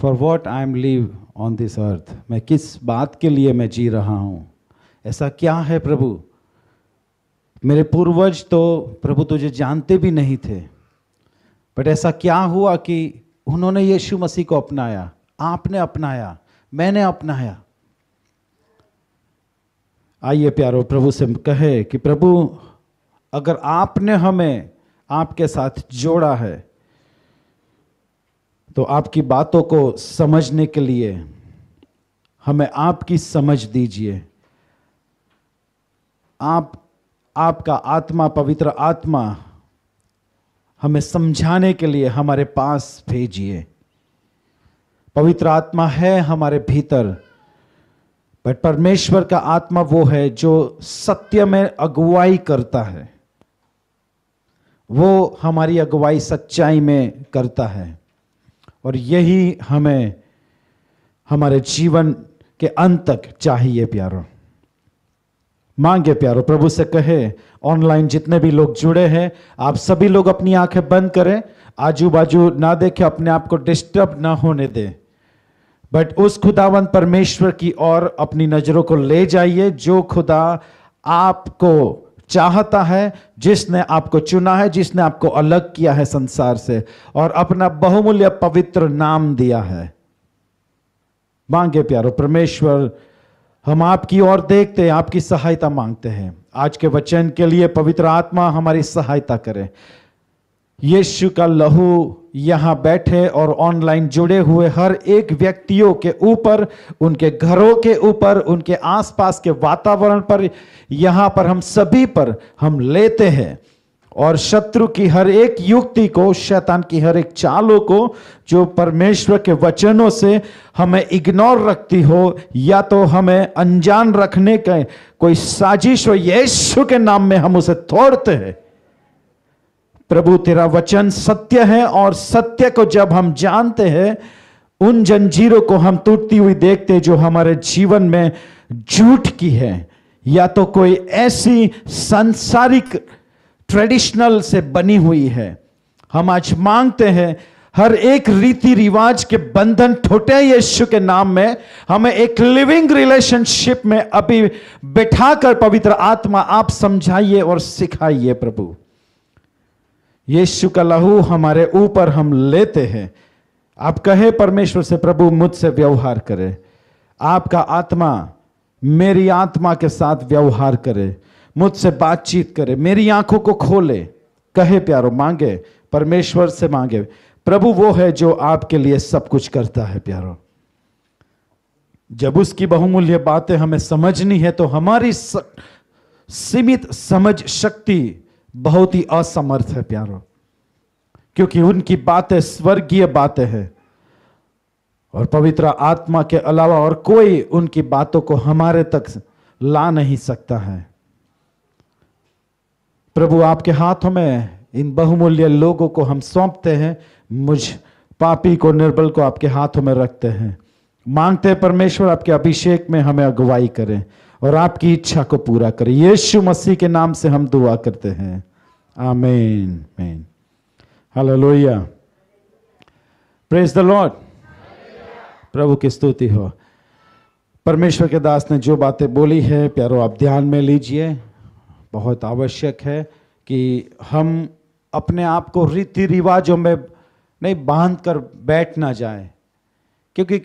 For what I am live on this earth मैं किस बात के लिए मैं जी रहा हूँ ऐसा क्या है प्रभु मेरे पूर्वज तो प्रभु तुझे जानते भी नहीं थे बट ऐसा क्या हुआ कि उन्होंने यीशु मसीह को अपनाया आपने अपनाया मैंने अपनाया आइए प्यारो प्रभु से कहे कि प्रभु अगर आपने हमें आपके साथ जोड़ा है तो आपकी बातों को समझने के लिए हमें आपकी समझ दीजिए आप आपका आत्मा पवित्र आत्मा हमें समझाने के लिए हमारे पास भेजिए पवित्र आत्मा है हमारे भीतर बट परमेश्वर का आत्मा वो है जो सत्य में अगुवाई करता है वो हमारी अगुवाई सच्चाई में करता है और यही हमें हमारे जीवन के अंत तक चाहिए प्यारो मांगे प्यारो प्रभु से कहे ऑनलाइन जितने भी लोग जुड़े हैं आप सभी लोग अपनी आंखें बंद करें आजू बाजू ना देखें अपने आप को डिस्टर्ब ना होने दें बट उस खुदावन परमेश्वर की ओर अपनी नज़रों को ले जाइए जो खुदा आपको चाहता है जिसने आपको चुना है जिसने आपको अलग किया है संसार से और अपना बहुमूल्य पवित्र नाम दिया है मांगे प्यारो परमेश्वर हम आपकी ओर देखते हैं आपकी सहायता मांगते हैं आज के वचन के लिए पवित्र आत्मा हमारी सहायता करें यीशु का लहू यहाँ बैठे और ऑनलाइन जुड़े हुए हर एक व्यक्तियों के ऊपर उनके घरों के ऊपर उनके आसपास के वातावरण पर यहाँ पर हम सभी पर हम लेते हैं और शत्रु की हर एक युक्ति को शैतान की हर एक चालों को जो परमेश्वर के वचनों से हमें इग्नोर रखती हो या तो हमें अनजान रखने के कोई साजिश हो यीशु के नाम में हम उसे तोड़ते हैं प्रभु तेरा वचन सत्य है और सत्य को जब हम जानते हैं उन जंजीरों को हम टूटती हुई देखते जो हमारे जीवन में झूठ की है या तो कोई ऐसी सांसारिक ट्रेडिशनल से बनी हुई है हम आज मांगते हैं हर एक रीति रिवाज के बंधन ठोटे यीशु के नाम में हमें एक लिविंग रिलेशनशिप में अभी बैठाकर पवित्र आत्मा आप समझाइए और सिखाइए प्रभु यीशु का लहू हमारे ऊपर हम लेते हैं आप कहे परमेश्वर से प्रभु मुझसे व्यवहार करे आपका आत्मा मेरी आत्मा के साथ व्यवहार करे मुझसे बातचीत करे मेरी आंखों को खोले कहे प्यारो मांगे परमेश्वर से मांगे प्रभु वो है जो आपके लिए सब कुछ करता है प्यारो जब उसकी बहुमूल्य बातें हमें समझनी है तो हमारी सीमित समझ शक्ति बहुत ही असमर्थ है प्यारो क्योंकि उनकी बातें स्वर्गीय बातें हैं और पवित्र आत्मा के अलावा और कोई उनकी बातों को हमारे तक ला नहीं सकता है प्रभु आपके हाथों में इन बहुमूल्य लोगों को हम सौंपते हैं मुझ पापी को निर्बल को आपके हाथों में रखते हैं मांगते हैं परमेश्वर आपके अभिषेक में हमें अगुवाई करें और आपकी इच्छा को पूरा करे यीशु मसीह के नाम से हम दुआ करते हैं आमेन मेन लोहिया प्रेज द लॉर्ड प्रभु की स्तुति हो परमेश्वर के दास ने जो बातें बोली है प्यारो आप ध्यान में लीजिए बहुत आवश्यक है कि हम अपने आप को रीति रिवाजों में नहीं बांध कर बैठ ना जाए क्योंकि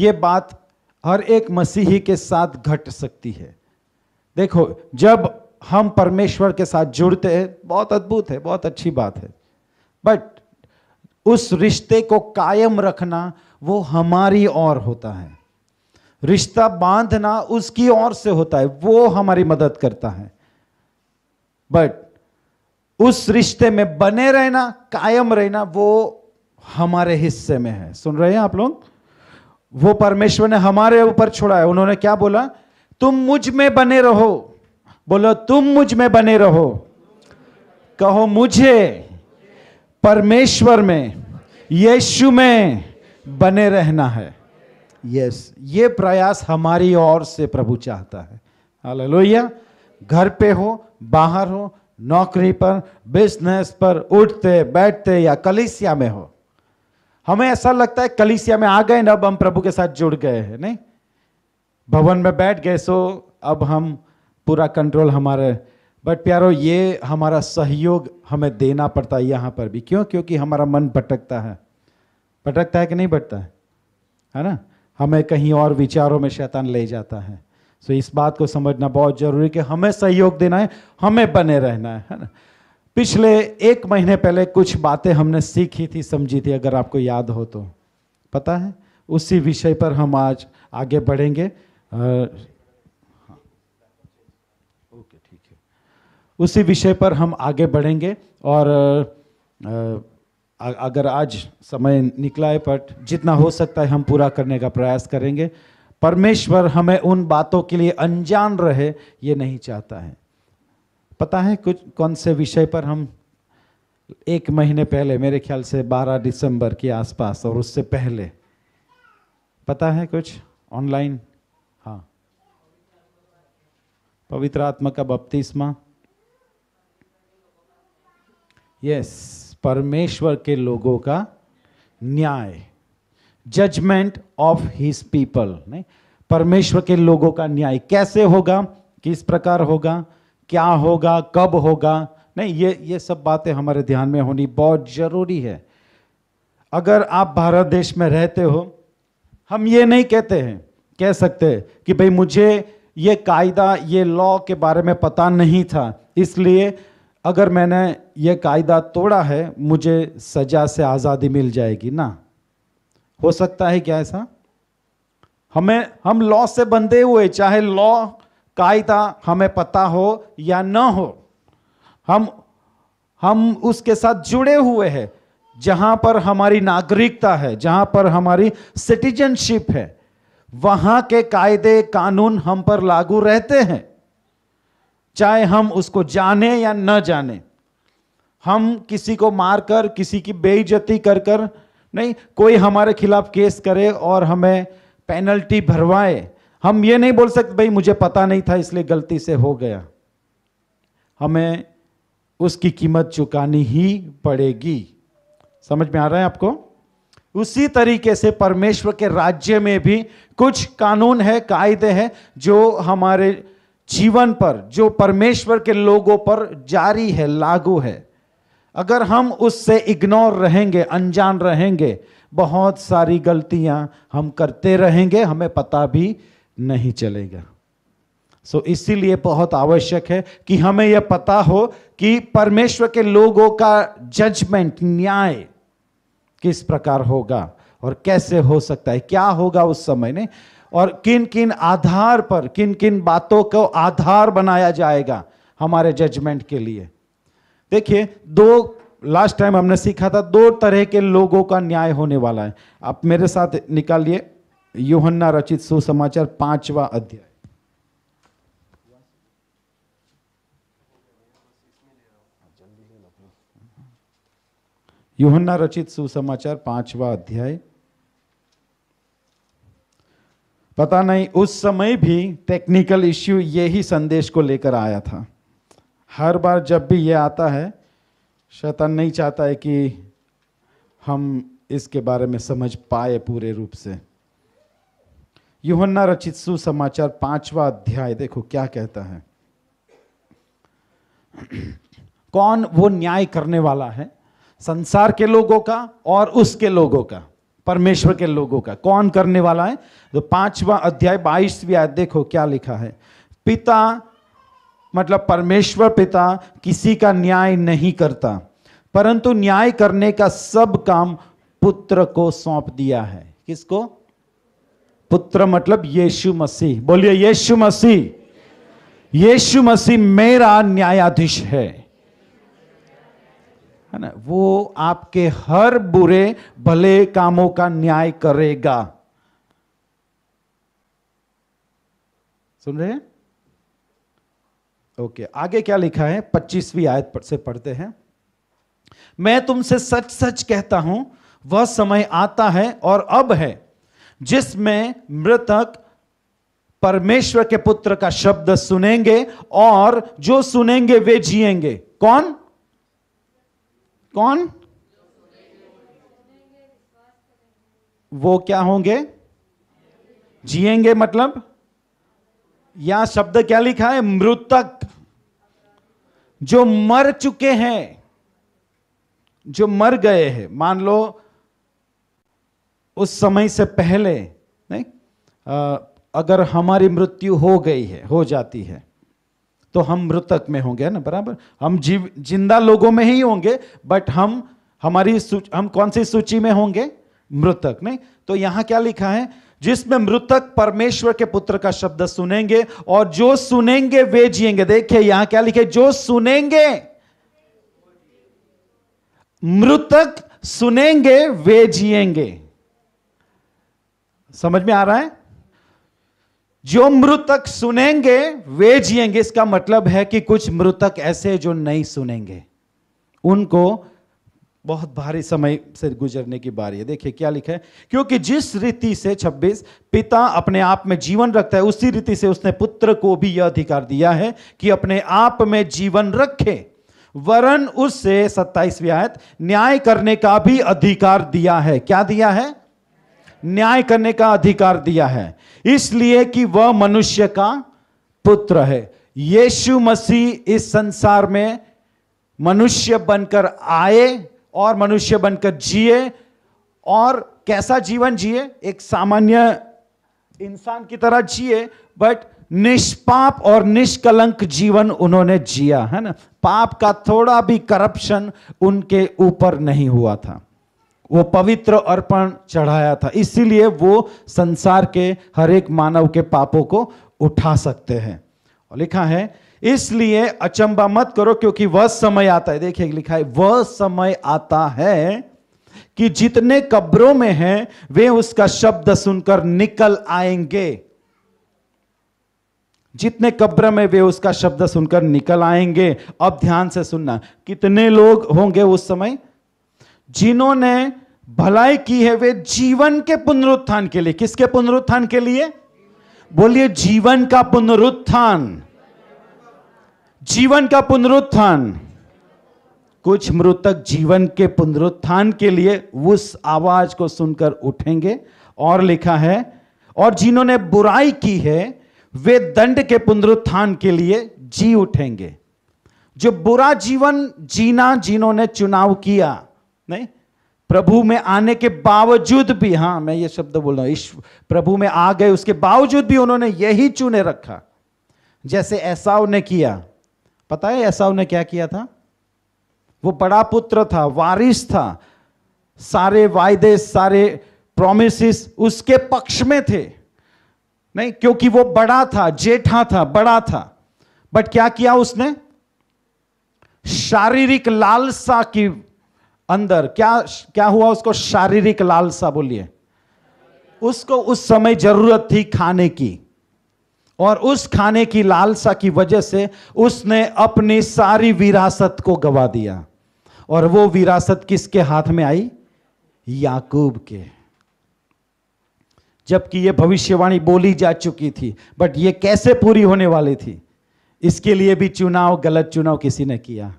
ये बात हर एक मसीही के साथ घट सकती है देखो जब हम परमेश्वर के साथ जुड़ते हैं बहुत अद्भुत है बहुत अच्छी बात है बट उस रिश्ते को कायम रखना वो हमारी ओर होता है रिश्ता बांधना उसकी ओर से होता है वो हमारी मदद करता है बट उस रिश्ते में बने रहना कायम रहना वो हमारे हिस्से में है सुन रहे हैं आप लोग वो परमेश्वर ने हमारे ऊपर छोड़ा है उन्होंने क्या बोला तुम मुझ में बने रहो बोलो तुम मुझ में बने रहो कहो मुझे परमेश्वर में यीशु में बने रहना है यस ये प्रयास हमारी ओर से प्रभु चाहता है हालेलुया घर पे हो बाहर हो नौकरी पर बिजनेस पर उठते बैठते या कलिसिया में हो हमें ऐसा लगता है कलिसिया में आ गए ना अब हम प्रभु के साथ जुड़ गए हैं नहीं भवन में बैठ गए सो अब हम पूरा कंट्रोल हमारे बट प्यारो ये हमारा सहयोग हमें देना पड़ता है यहाँ पर भी क्यों क्योंकि हमारा मन भटकता है भटकता है कि नहीं भटता है है ना हमें कहीं और विचारों में शैतान ले जाता है सो इस बात को समझना बहुत जरूरी कि हमें सहयोग देना है हमें बने रहना है है ना पिछले एक महीने पहले कुछ बातें हमने सीखी थी समझी थी अगर आपको याद हो तो पता है उसी विषय पर हम आज आगे बढ़ेंगे ओके ठीक है उसी विषय पर हम आगे बढ़ेंगे और अगर आज समय निकला है बट जितना हो सकता है हम पूरा करने का प्रयास करेंगे परमेश्वर हमें उन बातों के लिए अनजान रहे ये नहीं चाहता है पता है कुछ कौन से विषय पर हम एक महीने पहले मेरे ख्याल से 12 दिसंबर के आसपास और उससे पहले पता है कुछ ऑनलाइन हाँ पवित्र आत्मा का बपतिस्मा यस परमेश्वर के लोगों का न्याय जजमेंट ऑफ हिज पीपल नहीं परमेश्वर के लोगों का न्याय कैसे होगा किस प्रकार होगा क्या होगा कब होगा नहीं ये ये सब बातें हमारे ध्यान में होनी बहुत ज़रूरी है अगर आप भारत देश में रहते हो हम ये नहीं कहते हैं कह सकते कि भाई मुझे ये कायदा ये लॉ के बारे में पता नहीं था इसलिए अगर मैंने ये कायदा तोड़ा है मुझे सज़ा से आज़ादी मिल जाएगी ना हो सकता है क्या ऐसा हमें हम लॉ से बंधे हुए चाहे लॉ कायदा हमें पता हो या न हो हम हम उसके साथ जुड़े हुए हैं जहाँ पर हमारी नागरिकता है जहाँ पर हमारी सिटीजनशिप है वहाँ के कायदे कानून हम पर लागू रहते हैं चाहे हम उसको जाने या न जाने हम किसी को मारकर किसी की बेइज्जती कर कर नहीं कोई हमारे खिलाफ केस करे और हमें पेनल्टी भरवाए हम ये नहीं बोल सकते भाई मुझे पता नहीं था इसलिए गलती से हो गया हमें उसकी कीमत चुकानी ही पड़ेगी समझ में आ रहा है आपको उसी तरीके से परमेश्वर के राज्य में भी कुछ कानून है कायदे हैं जो हमारे जीवन पर जो परमेश्वर के लोगों पर जारी है लागू है अगर हम उससे इग्नोर रहेंगे अनजान रहेंगे बहुत सारी गलतियां हम करते रहेंगे हमें पता भी नहीं चलेगा सो so, इसीलिए बहुत आवश्यक है कि हमें यह पता हो कि परमेश्वर के लोगों का जजमेंट न्याय किस प्रकार होगा और कैसे हो सकता है क्या होगा उस समय ने और किन किन आधार पर किन किन बातों को आधार बनाया जाएगा हमारे जजमेंट के लिए देखिए दो लास्ट टाइम हमने सीखा था दो तरह के लोगों का न्याय होने वाला है आप मेरे साथ निकालिए योहन्ना रचित सुसमाचार पांचवा अध्याय योहन्ना रचित सुसमाचार पांचवा अध्याय पता नहीं उस समय भी टेक्निकल इश्यू यही संदेश को लेकर आया था हर बार जब भी यह आता है शैतान नहीं चाहता है कि हम इसके बारे में समझ पाए पूरे रूप से युहन्ना रचित सुसमाचार पांचवा अध्याय देखो क्या कहता है कौन वो न्याय करने वाला है संसार के लोगों का और उसके लोगों का परमेश्वर के लोगों का कौन करने वाला है तो पांचवा अध्याय बाईसवीं आय देखो क्या लिखा है पिता मतलब परमेश्वर पिता किसी का न्याय नहीं करता परंतु न्याय करने का सब काम पुत्र को सौंप दिया है किसको पुत्र मतलब यीशु मसीह बोलिए यीशु मसीह यीशु मसीह मेरा न्यायाधीश है है ना वो आपके हर बुरे भले कामों का न्याय करेगा सुन रहे हैं ओके आगे क्या लिखा है पच्चीसवीं आयत से पढ़ते हैं मैं तुमसे सच सच कहता हूं वह समय आता है और अब है जिसमें मृतक परमेश्वर के पुत्र का शब्द सुनेंगे और जो सुनेंगे वे जिएंगे कौन कौन वो क्या होंगे जिएंगे मतलब या शब्द क्या लिखा है मृतक जो मर चुके हैं जो मर गए हैं मान लो उस समय से पहले नहीं आ, अगर हमारी मृत्यु हो गई है हो जाती है तो हम मृतक में होंगे ना बराबर हम जीव जिंदा लोगों में ही होंगे बट हम हमारी हम कौन सी सूची में होंगे मृतक नहीं तो यहां क्या लिखा है जिसमें मृतक परमेश्वर के पुत्र का शब्द सुनेंगे और जो सुनेंगे वे जिएंगे देखिए यहां क्या लिखे जो सुनेंगे मृतक सुनेंगे वे जिएंगे समझ में आ रहा है जो मृतक सुनेंगे वे जिएंगे इसका मतलब है कि कुछ मृतक ऐसे जो नहीं सुनेंगे उनको बहुत भारी समय से गुजरने की बारी है देखिए क्या लिखा है क्योंकि जिस रीति से 26 पिता अपने आप में जीवन रखता है उसी रीति से उसने पुत्र को भी यह अधिकार दिया है कि अपने आप में जीवन रखे वरन उससे सत्ताईस आयत न्याय करने का भी अधिकार दिया है क्या दिया है न्याय करने का अधिकार दिया है इसलिए कि वह मनुष्य का पुत्र है यीशु मसीह इस संसार में मनुष्य बनकर आए और मनुष्य बनकर जिए और कैसा जीवन जिए एक सामान्य इंसान की तरह जिए बट निष्पाप और निष्कलंक जीवन उन्होंने जिया है ना पाप का थोड़ा भी करप्शन उनके ऊपर नहीं हुआ था वो पवित्र अर्पण चढ़ाया था इसीलिए वो संसार के हर एक मानव के पापों को उठा सकते हैं और लिखा है इसलिए अचंबा मत करो क्योंकि वह समय आता है देखिए लिखा है वह समय आता है कि जितने कब्रों में हैं वे उसका शब्द सुनकर निकल आएंगे जितने कब्र में वे उसका शब्द सुनकर निकल आएंगे अब ध्यान से सुनना कितने लोग होंगे उस समय जिन्होंने भलाई की है वे जीवन के पुनरुत्थान के लिए किसके पुनरुत्थान के लिए बोलिए जीवन का पुनरुत्थान जीवन का पुनरुत्थान कुछ मृतक जीवन के पुनरुत्थान के लिए उस आवाज को सुनकर उठेंगे और लिखा है और जिन्होंने बुराई की है वे दंड के पुनरुत्थान के लिए जी उठेंगे जो बुरा जीवन जीना जिन्होंने चुनाव किया नहीं प्रभु में आने के बावजूद भी हाँ मैं ये शब्द बोल रहा हूं प्रभु में आ गए उसके बावजूद भी उन्होंने यही चुने रखा जैसे ऐसाव ने किया पता है ऐसाव ने क्या किया था वो बड़ा पुत्र था वारिस था सारे वायदे सारे प्रोमिस उसके पक्ष में थे नहीं क्योंकि वो बड़ा था जेठा था बड़ा था बट क्या किया उसने शारीरिक लालसा की अंदर क्या क्या हुआ उसको शारीरिक लालसा बोलिए उसको उस समय जरूरत थी खाने की और उस खाने की लालसा की वजह से उसने अपनी सारी विरासत को गवा दिया और वो विरासत किसके हाथ में आई याकूब के जबकि ये भविष्यवाणी बोली जा चुकी थी बट ये कैसे पूरी होने वाली थी इसके लिए भी चुनाव गलत चुनाव किसी ने किया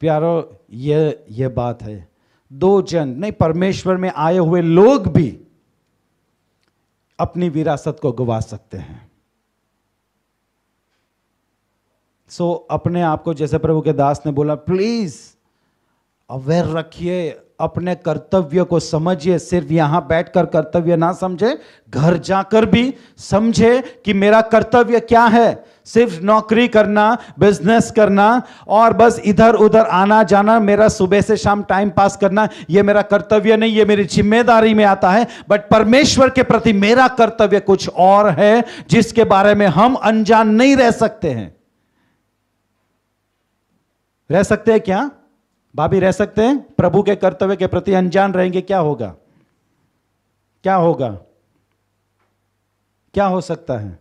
प्यारो यह ये बात है दो जन नहीं परमेश्वर में आए हुए लोग भी अपनी विरासत को गवा सकते हैं सो so, अपने आप को जैसे प्रभु के दास ने बोला प्लीज अवेयर रखिए अपने कर्तव्य को समझिए सिर्फ यहां बैठकर कर्तव्य ना समझे घर जाकर भी समझे कि मेरा कर्तव्य क्या है सिर्फ नौकरी करना बिजनेस करना और बस इधर उधर आना जाना मेरा सुबह से शाम टाइम पास करना ये मेरा कर्तव्य नहीं ये मेरी जिम्मेदारी में आता है बट परमेश्वर के प्रति मेरा कर्तव्य कुछ और है जिसके बारे में हम अनजान नहीं रह सकते हैं रह सकते हैं क्या भाभी रह सकते हैं प्रभु के कर्तव्य के प्रति अनजान रहेंगे क्या होगा क्या होगा क्या हो सकता है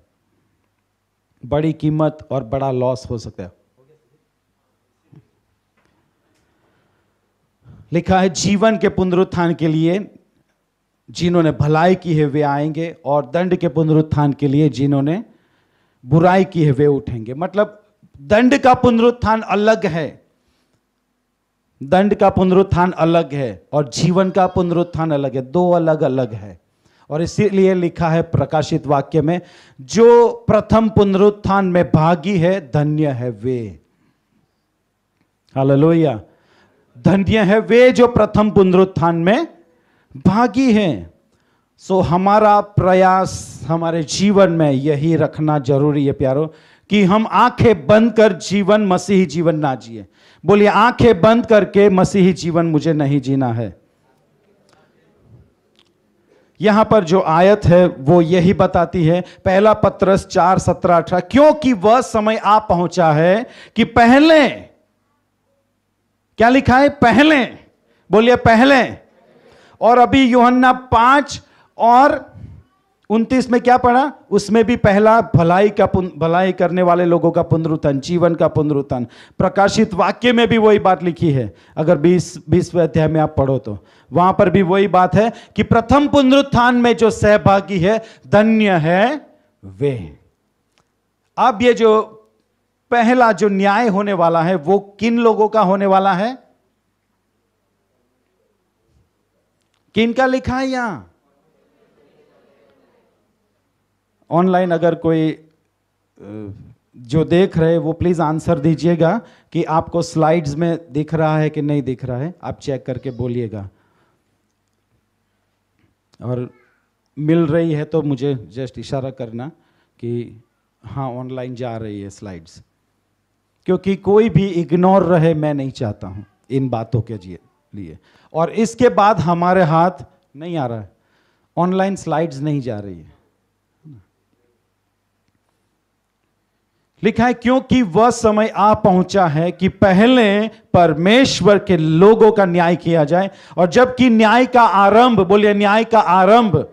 बड़ी कीमत और बड़ा लॉस हो सकता है लिखा है जीवन के पुनरुत्थान के लिए जिन्होंने भलाई की है वे आएंगे और दंड के पुनरुत्थान के लिए जिन्होंने बुराई की है वे उठेंगे मतलब दंड का पुनरुत्थान अलग है दंड का पुनरुत्थान अलग है और जीवन का पुनरुत्थान अलग है दो अलग अलग है और इसीलिए लिखा है प्रकाशित वाक्य में जो प्रथम पुनरुत्थान में भागी है धन्य है वे हालेलुया धन्य है वे जो प्रथम पुनरुत्थान में भागी है सो हमारा प्रयास हमारे जीवन में यही रखना जरूरी है प्यारो कि हम आंखें बंद कर जीवन मसीही जीवन ना जिए बोलिए आंखें बंद करके मसीही जीवन मुझे नहीं जीना है यहां पर जो आयत है वो यही बताती है पहला पत्रस चार सत्रह अठारह क्योंकि वह समय आ पहुंचा है कि पहले क्या लिखा है पहले बोलिए पहले और अभी योहन्ना पांच और उनतीस में क्या पढ़ा उसमें भी पहला भलाई का भलाई करने वाले लोगों का पुनरुत्थान जीवन का पुनरुत्थान प्रकाशित वाक्य में भी वही बात लिखी है अगर बीस बीसवें अध्याय में आप पढ़ो तो वहां पर भी वही बात है कि प्रथम पुनरुत्थान में जो सहभागी है धन्य है वे अब ये जो पहला जो न्याय होने वाला है वो किन लोगों का होने वाला है किन का लिखा है यहां ऑनलाइन अगर कोई जो देख रहे वो प्लीज़ आंसर दीजिएगा कि आपको स्लाइड्स में दिख रहा है कि नहीं दिख रहा है आप चेक करके बोलिएगा और मिल रही है तो मुझे जस्ट इशारा करना कि हाँ ऑनलाइन जा रही है स्लाइड्स क्योंकि कोई भी इग्नोर रहे मैं नहीं चाहता हूँ इन बातों के लिए और इसके बाद हमारे हाथ नहीं आ रहा है ऑनलाइन स्लाइड्स नहीं जा रही है लिखा है क्योंकि वह समय आ पहुंचा है कि पहले परमेश्वर के लोगों का न्याय किया जाए और जबकि न्याय का आरंभ बोलिए न्याय का आरंभ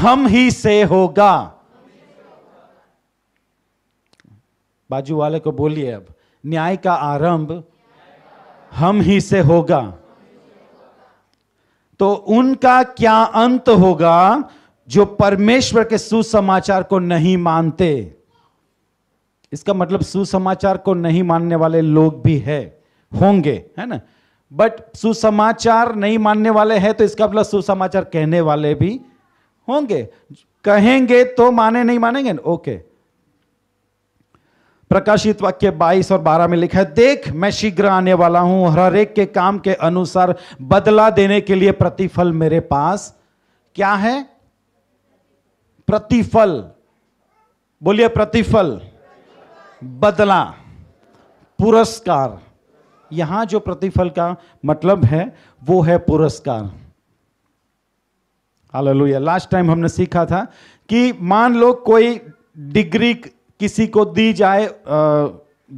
हम ही से होगा बाजू वाले को बोलिए अब न्याय का आरंभ हम ही से होगा तो उनका क्या अंत होगा जो परमेश्वर के सुसमाचार को नहीं मानते इसका मतलब सुसमाचार को नहीं मानने वाले लोग भी है होंगे है ना बट सुसमाचार नहीं मानने वाले हैं तो इसका मतलब सुसमाचार कहने वाले भी होंगे कहेंगे तो माने नहीं मानेंगे ओके प्रकाशित वाक्य 22 और 12 में लिखा है देख मैं शीघ्र आने वाला हूं हर एक के काम के अनुसार बदला देने के लिए प्रतिफल मेरे पास क्या है प्रतिफल बोलिए प्रतिफल बदला पुरस्कार यहां जो प्रतिफल का मतलब है वो है पुरस्कार हालेलुया लास्ट टाइम हमने सीखा था कि मान लो कोई डिग्री किसी को दी जाए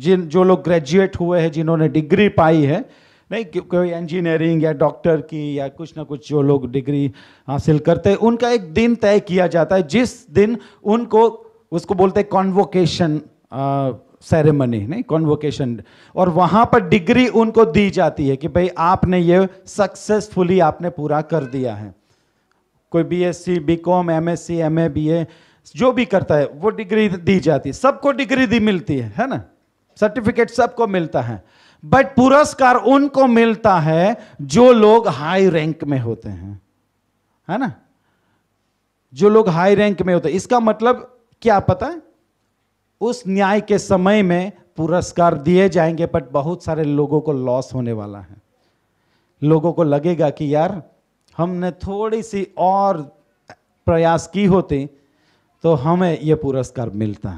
जिन जो लोग ग्रेजुएट हुए हैं जिन्होंने डिग्री पाई है नहीं कोई इंजीनियरिंग या डॉक्टर की या कुछ ना कुछ जो लोग डिग्री हासिल करते हैं उनका एक दिन तय किया जाता है जिस दिन उनको उसको बोलते हैं कॉन्वोकेशन सेरेमनी नहीं कॉन्वोकेशन और वहां पर डिग्री उनको दी जाती है कि भाई आपने ये सक्सेसफुली आपने पूरा कर दिया है कोई BSc BCom MSc MA BA जो भी करता है वो डिग्री दी जाती है सबको डिग्री दी मिलती है है ना सर्टिफिकेट सबको मिलता है बट पुरस्कार उनको मिलता है जो लोग हाई रैंक में होते हैं है ना जो लोग हाई रैंक में होते हैं इसका मतलब क्या पता है उस न्याय के समय में पुरस्कार दिए जाएंगे बट बहुत सारे लोगों को लॉस होने वाला है लोगों को लगेगा कि यार हमने थोड़ी सी और प्रयास की होती तो हमें यह पुरस्कार मिलता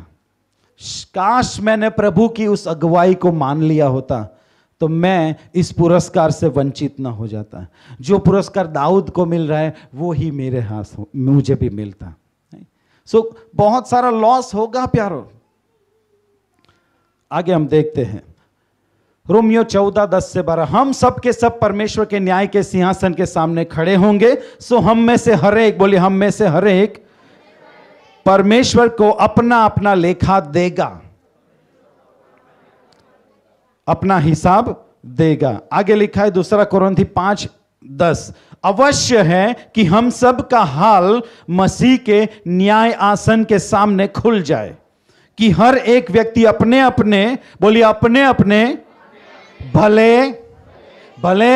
काश मैंने प्रभु की उस अगुवाई को मान लिया होता तो मैं इस पुरस्कार से वंचित ना हो जाता जो पुरस्कार दाऊद को मिल रहा है वो ही मेरे हाथ मुझे भी मिलता सो so, बहुत सारा लॉस होगा प्यारों आगे हम देखते हैं रोमियो चौदह दस से बारह हम सब के सब परमेश्वर के न्याय के सिंहासन के सामने खड़े होंगे सो हम में से हर एक बोले हम में से हर एक परमेश्वर को अपना अपना लेखा देगा अपना हिसाब देगा आगे लिखा है दूसरा कोरंथी पांच दस अवश्य है कि हम सब का हाल मसीह के न्याय आसन के सामने खुल जाए कि हर एक व्यक्ति अपने अपने बोलिए अपने अपने भले भले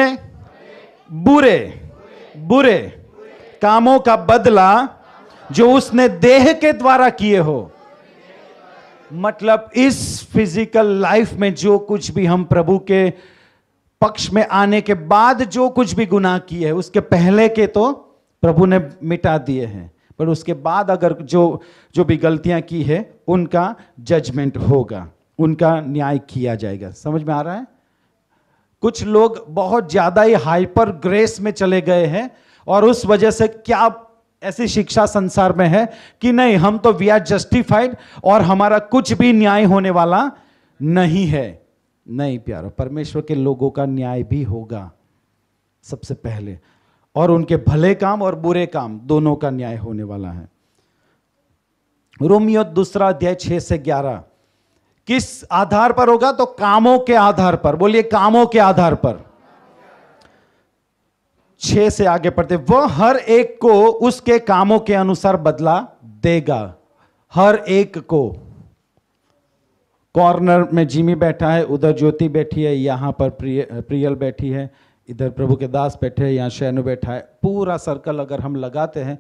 बुरे बुरे कामों का बदला जो उसने देह के द्वारा किए हो मतलब इस फिजिकल लाइफ में जो कुछ भी हम प्रभु के पक्ष में आने के बाद जो कुछ भी गुनाह किए हैं उसके पहले के तो प्रभु ने मिटा दिए हैं पर उसके बाद अगर जो जो भी गलतियां की है उनका जजमेंट होगा उनका न्याय किया जाएगा समझ में आ रहा है कुछ लोग बहुत ज़्यादा ही हाइपर ग्रेस में चले गए हैं और उस वजह से क्या ऐसी शिक्षा संसार में है कि नहीं हम तो वी आर जस्टिफाइड और हमारा कुछ भी न्याय होने वाला नहीं है नहीं प्यारो परमेश्वर के लोगों का न्याय भी होगा सबसे पहले और उनके भले काम और बुरे काम दोनों का न्याय होने वाला है रोमियो दूसरा अध्याय छह से ग्यारह किस आधार पर होगा तो कामों के आधार पर बोलिए कामों के आधार पर छह से आगे पढ़ते वह हर एक को उसके कामों के अनुसार बदला देगा हर एक को कॉर्नर में जिमी बैठा है उधर ज्योति बैठी है यहां पर प्रिय, प्रियल बैठी है इधर प्रभु के दास बैठे हैं यहाँ शैनु बैठा है पूरा सर्कल अगर हम लगाते हैं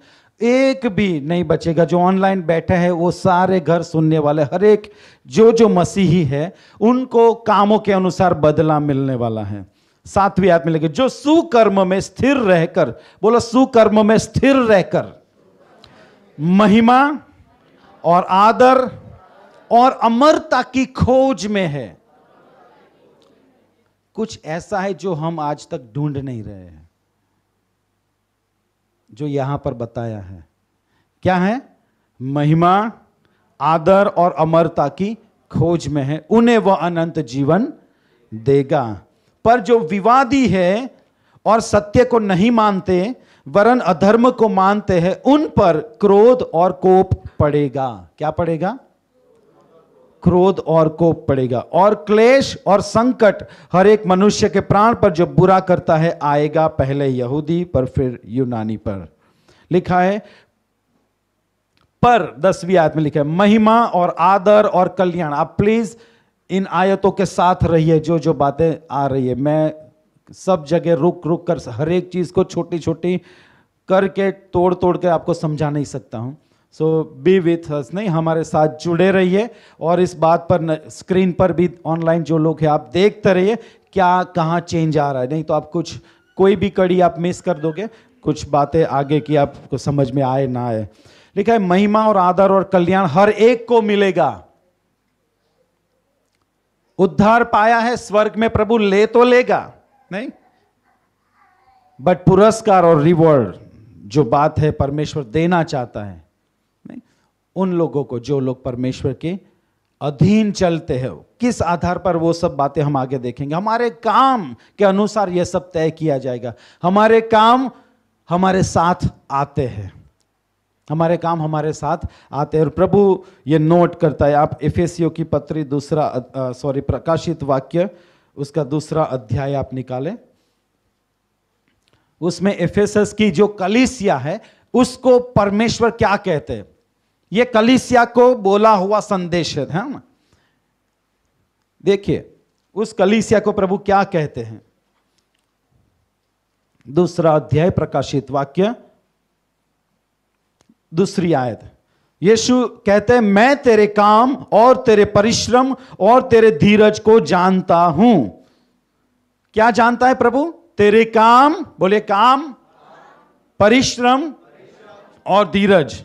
एक भी नहीं बचेगा जो ऑनलाइन बैठे हैं वो सारे घर सुनने वाले हर एक जो जो मसीही है उनको कामों के अनुसार बदला मिलने वाला है सातवीं आत्मा लेके जो सुकर्म में स्थिर रहकर बोलो सुकर्म में स्थिर रहकर महिमा और आदर और अमरता की खोज में है कुछ ऐसा है जो हम आज तक ढूंढ नहीं रहे हैं जो यहां पर बताया है क्या है महिमा आदर और अमरता की खोज में है उन्हें वह अनंत जीवन देगा पर जो विवादी है और सत्य को नहीं मानते वरन अधर्म को मानते हैं उन पर क्रोध और कोप पड़ेगा क्या पड़ेगा क्रोध और कोप पड़ेगा और क्लेश और संकट हर एक मनुष्य के प्राण पर जो बुरा करता है आएगा पहले यहूदी पर फिर यूनानी पर लिखा है पर दसवीं आयत में लिखा है महिमा और आदर और कल्याण आप प्लीज इन आयतों के साथ रहिए जो जो बातें आ रही है मैं सब जगह रुक रुक कर हर एक चीज को छोटी छोटी करके तोड़ तोड़ के आपको समझा नहीं सकता हूं सो बी विथ हस नहीं हमारे साथ जुड़े रहिए और इस बात पर न, स्क्रीन पर भी ऑनलाइन जो लोग हैं आप देखते रहिए क्या कहाँ चेंज आ रहा है नहीं तो आप कुछ कोई भी कड़ी आप मिस कर दोगे कुछ बातें आगे की आपको समझ में आए ना आए लिखा है महिमा और आदर और कल्याण हर एक को मिलेगा उद्धार पाया है स्वर्ग में प्रभु ले तो लेगा नहीं बट पुरस्कार और रिवॉर्ड जो बात है परमेश्वर देना चाहता है उन लोगों को जो लोग परमेश्वर के अधीन चलते हैं किस आधार पर वो सब बातें हम आगे देखेंगे हमारे काम के अनुसार यह सब तय किया जाएगा हमारे काम हमारे साथ आते हैं हमारे काम हमारे साथ आते हैं और प्रभु ये नोट करता है आप एफएसओ की पत्री दूसरा सॉरी प्रकाशित वाक्य उसका दूसरा अध्याय आप निकालें उसमें एफएसएस की जो कलिसिया है उसको परमेश्वर क्या कहते हैं ये कलिसिया को बोला हुआ संदेश है ना देखिए उस कलिसिया को प्रभु क्या कहते हैं दूसरा अध्याय प्रकाशित वाक्य दूसरी आयत यीशु कहते हैं मैं तेरे काम और तेरे परिश्रम और तेरे धीरज को जानता हूं क्या जानता है प्रभु तेरे काम बोले काम परिश्रम और धीरज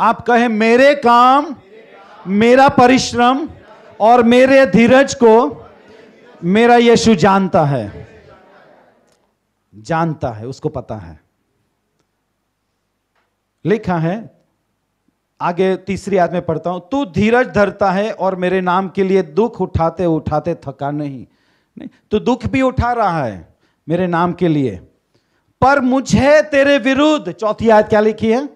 आप कहें मेरे काम मेरा परिश्रम और मेरे धीरज को मेरा यीशु जानता है जानता है उसको पता है लिखा है आगे तीसरी याद में पढ़ता हूं तू धीरज धरता है और मेरे नाम के लिए दुख उठाते उठाते थका नहीं नहीं तो दुख भी उठा रहा है मेरे नाम के लिए पर मुझे तेरे विरुद्ध चौथी याद क्या लिखी है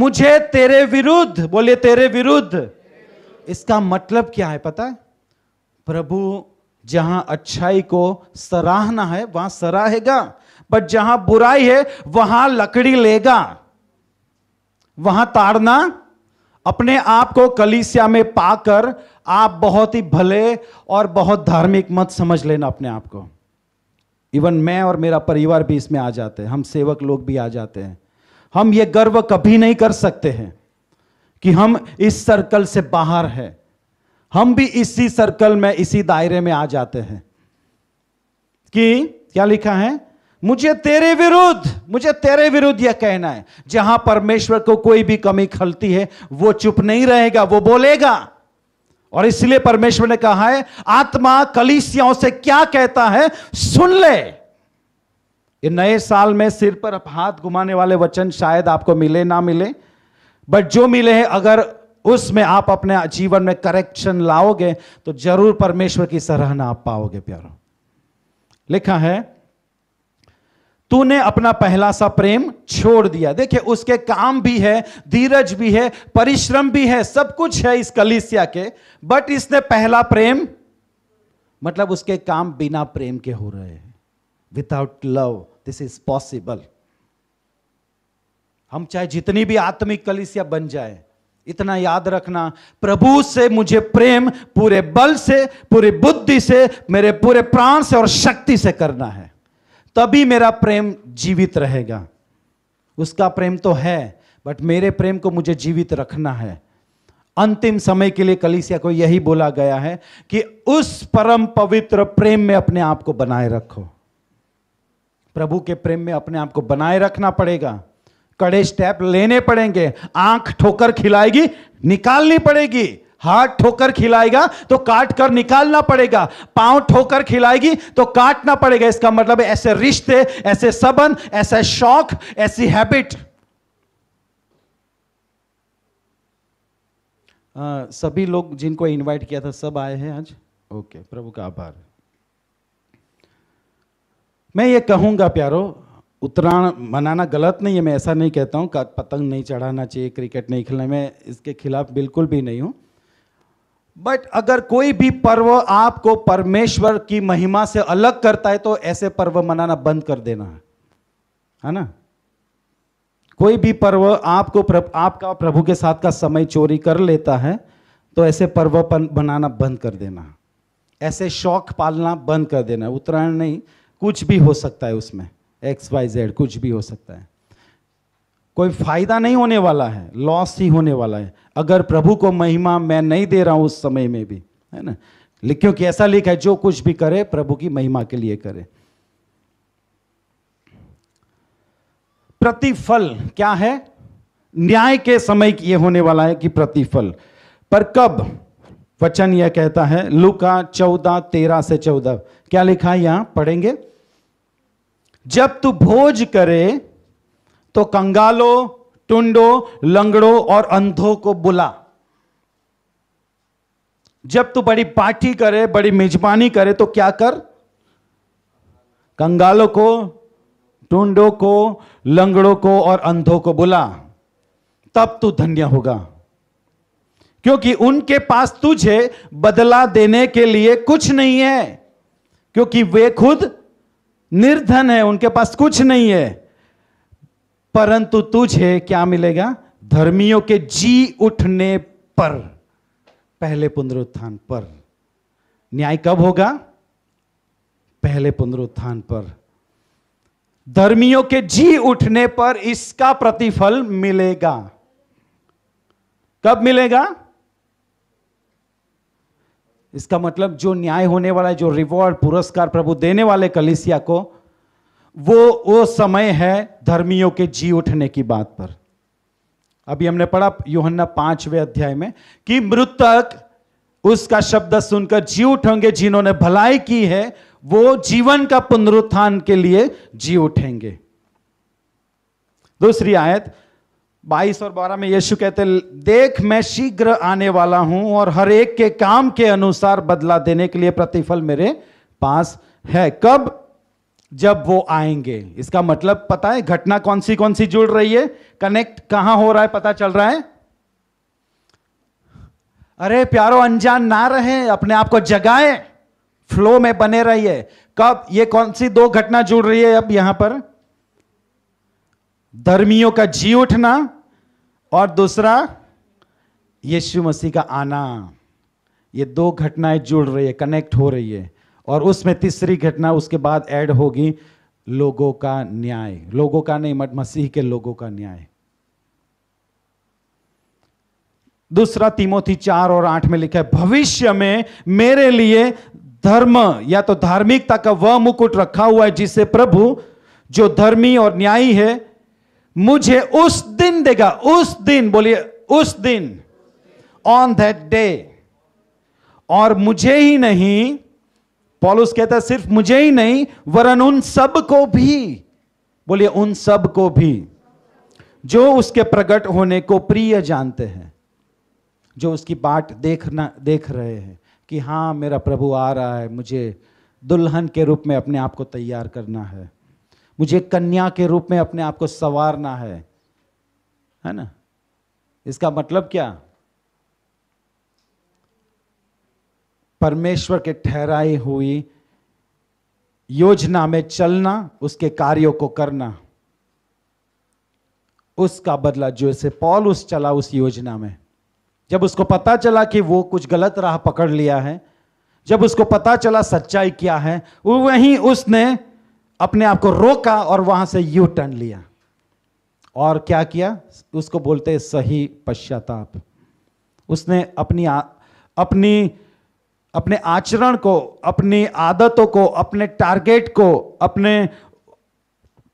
मुझे तेरे विरुद्ध बोलिए तेरे विरुद्ध इसका मतलब क्या है पता है प्रभु जहां अच्छाई को सराहना है वहां सराहेगा बट जहां बुराई है वहां लकड़ी लेगा वहां ताड़ना अपने आप को कलीसिया में पाकर आप बहुत ही भले और बहुत धार्मिक मत समझ लेना अपने आप को इवन मैं और मेरा परिवार भी इसमें आ जाते हैं हम सेवक लोग भी आ जाते हैं हम ये गर्व कभी नहीं कर सकते हैं कि हम इस सर्कल से बाहर हैं हम भी इसी सर्कल में इसी दायरे में आ जाते हैं कि क्या लिखा है मुझे तेरे विरुद्ध मुझे तेरे विरुद्ध यह कहना है जहां परमेश्वर को कोई भी कमी खलती है वो चुप नहीं रहेगा वो बोलेगा और इसलिए परमेश्वर ने कहा है आत्मा कलिसियाओं से क्या कहता है सुन ले ये नए साल में सिर पर हाथ घुमाने वाले वचन शायद आपको मिले ना मिले बट जो मिले हैं अगर उसमें आप अपने जीवन में करेक्शन लाओगे तो जरूर परमेश्वर की सराहना आप पाओगे प्यारो लिखा है तूने अपना पहला सा प्रेम छोड़ दिया देखिए उसके काम भी है धीरज भी है परिश्रम भी है सब कुछ है इस कलिसिया के बट इसने पहला प्रेम मतलब उसके काम बिना प्रेम के हो रहे हैं without love this is possible हम चाहे जितनी भी आत्मिक कलिसिया बन जाए इतना याद रखना प्रभु से मुझे प्रेम पूरे बल से पूरी बुद्धि से मेरे पूरे प्राण से और शक्ति से करना है तभी मेरा प्रेम जीवित रहेगा उसका प्रेम तो है बट मेरे प्रेम को मुझे जीवित रखना है अंतिम समय के लिए कलिसिया को यही बोला गया है कि उस परम पवित्र प्रेम में अपने आप को बनाए रखो प्रभु के प्रेम में अपने आप को बनाए रखना पड़ेगा कड़े स्टेप लेने पड़ेंगे आंख ठोकर खिलाएगी निकालनी पड़ेगी हाथ ठोकर खिलाएगा तो काट कर निकालना पड़ेगा पांव ठोकर खिलाएगी तो काटना पड़ेगा इसका मतलब ऐसे रिश्ते ऐसे सबन ऐसे शौक ऐसी हैबिट सभी लोग जिनको इनवाइट किया था सब आए हैं आज ओके प्रभु का आभार मैं ये कहूँगा प्यारो उत्तरायण मनाना गलत नहीं है मैं ऐसा नहीं कहता हूँ पतंग नहीं चढ़ाना चाहिए क्रिकेट नहीं खेलना मैं इसके खिलाफ बिल्कुल भी नहीं हूँ बट अगर कोई भी पर्व आपको परमेश्वर की महिमा से अलग करता है तो ऐसे पर्व मनाना बंद कर देना है है ना कोई भी पर्व आपको प्रभ, आपका प्रभु के साथ का समय चोरी कर लेता है तो ऐसे पर्व बनाना बंद कर देना ऐसे शौक पालना बंद कर देना उत्तरायण नहीं कुछ भी हो सकता है उसमें एक्स वाई जेड कुछ भी हो सकता है कोई फायदा नहीं होने वाला है लॉस ही होने वाला है अगर प्रभु को महिमा मैं नहीं दे रहा हूं उस समय में भी है ना क्योंकि ऐसा लिखा है जो कुछ भी करे प्रभु की महिमा के लिए करे प्रतिफल क्या है न्याय के समय यह होने वाला है कि प्रतिफल पर कब वचन यह कहता है लुका चौदह तेरह से चौदह क्या लिखा है यहां पढ़ेंगे जब तू भोज करे तो कंगालो टुंडो लंगड़ो और अंधों को बुला जब तू बड़ी पार्टी करे बड़ी मेजबानी करे तो क्या कर कंगालों को टुंडो को लंगड़ों को और अंधों को बुला तब तू धन्य होगा क्योंकि उनके पास तुझे बदला देने के लिए कुछ नहीं है क्योंकि वे खुद निर्धन है उनके पास कुछ नहीं है परंतु तुझे क्या मिलेगा धर्मियों के जी उठने पर पहले पुनरुत्थान पर न्याय कब होगा पहले पुनरुत्थान पर धर्मियों के जी उठने पर इसका प्रतिफल मिलेगा कब मिलेगा इसका मतलब जो न्याय होने वाला है जो रिवॉर्ड पुरस्कार प्रभु देने वाले कलिसिया को वो वो समय है धर्मियों के जी उठने की बात पर अभी हमने पढ़ा योहन्ना पांचवे अध्याय में कि मृतक उसका शब्द सुनकर जी उठेंगे जिन्होंने भलाई की है वो जीवन का पुनरुत्थान के लिए जी उठेंगे दूसरी आयत बाईस और बारह में यीशु कहते देख मैं शीघ्र आने वाला हूं और हर एक के काम के अनुसार बदला देने के लिए प्रतिफल मेरे पास है कब जब वो आएंगे इसका मतलब पता है घटना कौन सी कौन सी जुड़ रही है कनेक्ट कहां हो रहा है पता चल रहा है अरे प्यारो अनजान ना रहे अपने आप को जगाए फ्लो में बने रहिए कब ये कौन सी दो घटना जुड़ रही है अब यहां पर धर्मियों का जी उठना और दूसरा यीशु मसीह का आना ये दो घटनाएं जुड़ रही है कनेक्ट हो रही है और उसमें तीसरी घटना उसके बाद ऐड होगी लोगों का न्याय लोगों का नहीं मत मसीह के लोगों का न्याय दूसरा तीमोथी चार और आठ में लिखा है भविष्य में मेरे लिए धर्म या तो धार्मिकता का वह मुकुट रखा हुआ है जिसे प्रभु जो धर्मी और न्यायी है मुझे उस दिन देगा उस दिन बोलिए उस दिन ऑन दैट डे और मुझे ही नहीं पॉलुस कहता सिर्फ मुझे ही नहीं वरन उन सब को भी बोलिए उन सब को भी जो उसके प्रकट होने को प्रिय जानते हैं जो उसकी बाट देखना देख रहे हैं कि हाँ मेरा प्रभु आ रहा है मुझे दुल्हन के रूप में अपने आप को तैयार करना है मुझे कन्या के रूप में अपने आप को संवारना है है ना इसका मतलब क्या परमेश्वर के ठहराई हुई योजना में चलना उसके कार्यों को करना उसका बदला जो से उस चला उस योजना में जब उसको पता चला कि वो कुछ गलत राह पकड़ लिया है जब उसको पता चला सच्चाई क्या है वहीं उसने अपने आप को रोका और वहां से यू टर्न लिया और क्या किया उसको बोलते सही पश्चाताप उसने अपनी आ, अपनी अपने आचरण को अपनी आदतों को अपने टारगेट को अपने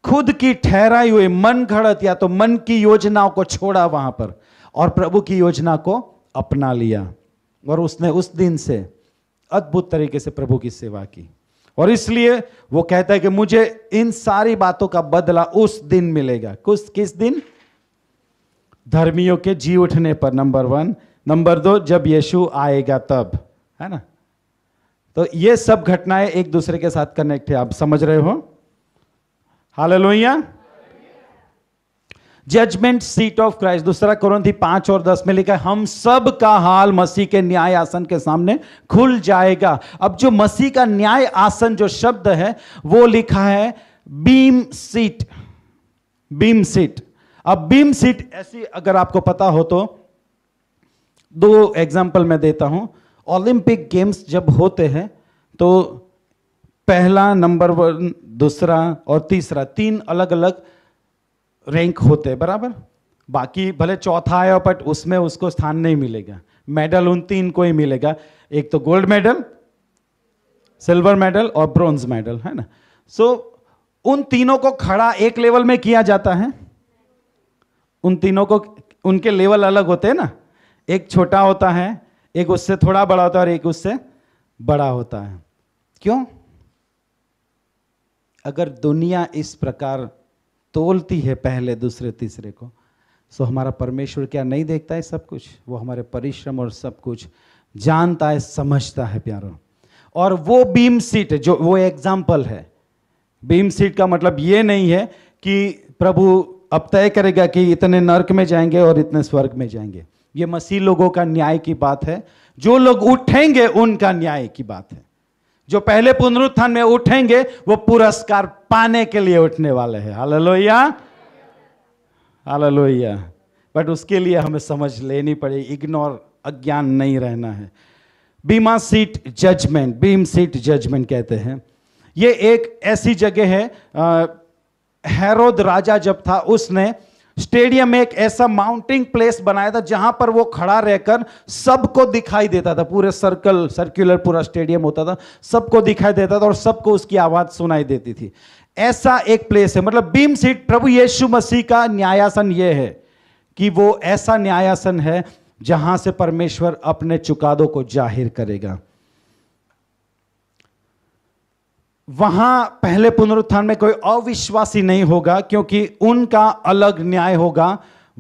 खुद की ठहराई हुई मन घड़त या तो मन की योजनाओं को छोड़ा वहां पर और प्रभु की योजना को अपना लिया और उसने उस दिन से अद्भुत तरीके से प्रभु की सेवा की और इसलिए वो कहता है कि मुझे इन सारी बातों का बदला उस दिन मिलेगा कुछ किस दिन धर्मियों के जी उठने पर नंबर वन नंबर दो जब यीशु आएगा तब है ना तो ये सब घटनाएं एक दूसरे के साथ कनेक्ट है आप समझ रहे हो hallelujah judgment seat of Christ दूसरा थी पांच और दस में लिखा है हम सब का हाल मसीह के न्याय आसन के सामने खुल जाएगा अब जो मसीह का न्याय आसन जो शब्द है वो लिखा है बीम सीट बीम सीट अब बीम सीट ऐसी अगर आपको पता हो तो दो एग्जाम्पल मैं देता हूं ओलंपिक गेम्स जब होते हैं तो पहला नंबर वन दूसरा और तीसरा तीन अलग अलग रैंक होते हैं बराबर बाकी भले चौथा आया बट उसमें उसको स्थान नहीं मिलेगा मेडल उन तीन को ही मिलेगा एक तो गोल्ड मेडल सिल्वर मेडल और ब्रॉन्ज मेडल है ना सो so, उन तीनों को खड़ा एक लेवल में किया जाता है उन तीनों को उनके लेवल अलग होते हैं ना एक छोटा होता है एक उससे थोड़ा बड़ा होता है और एक उससे बड़ा होता है क्यों अगर दुनिया इस प्रकार तोलती है पहले दूसरे तीसरे को सो हमारा परमेश्वर क्या नहीं देखता है सब कुछ वो हमारे परिश्रम और सब कुछ जानता है समझता है प्यारों और वो बीम सीट जो वो एग्जाम्पल है बीम सीट का मतलब ये नहीं है कि प्रभु अब तय करेगा कि इतने नर्क में जाएंगे और इतने स्वर्ग में जाएंगे ये मसीह लोगों का न्याय की बात है जो लोग उठेंगे उनका न्याय की बात है जो पहले पुनरुत्थान में उठेंगे वो पुरस्कार पाने के लिए उठने वाले हैं हालेलुया हालेलुया बट उसके लिए हमें समझ लेनी पड़े इग्नोर अज्ञान नहीं रहना है bema seat judgment bema seat judgment कहते हैं ये एक ऐसी जगह है आ, हैरोद राजा जब था उसने स्टेडियम में एक ऐसा माउंटिंग प्लेस बनाया था जहां पर वो खड़ा रहकर सबको दिखाई देता था पूरे सर्कल सर्कुलर पूरा स्टेडियम होता था सबको दिखाई देता था और सबको उसकी आवाज सुनाई देती थी ऐसा एक प्लेस है मतलब बीम सीट प्रभु यीशु मसीह का न्यायासन ये है कि वो ऐसा न्यायासन है जहां से परमेश्वर अपने चुकादों को जाहिर करेगा वहां पहले पुनरुत्थान में कोई अविश्वासी नहीं होगा क्योंकि उनका अलग न्याय होगा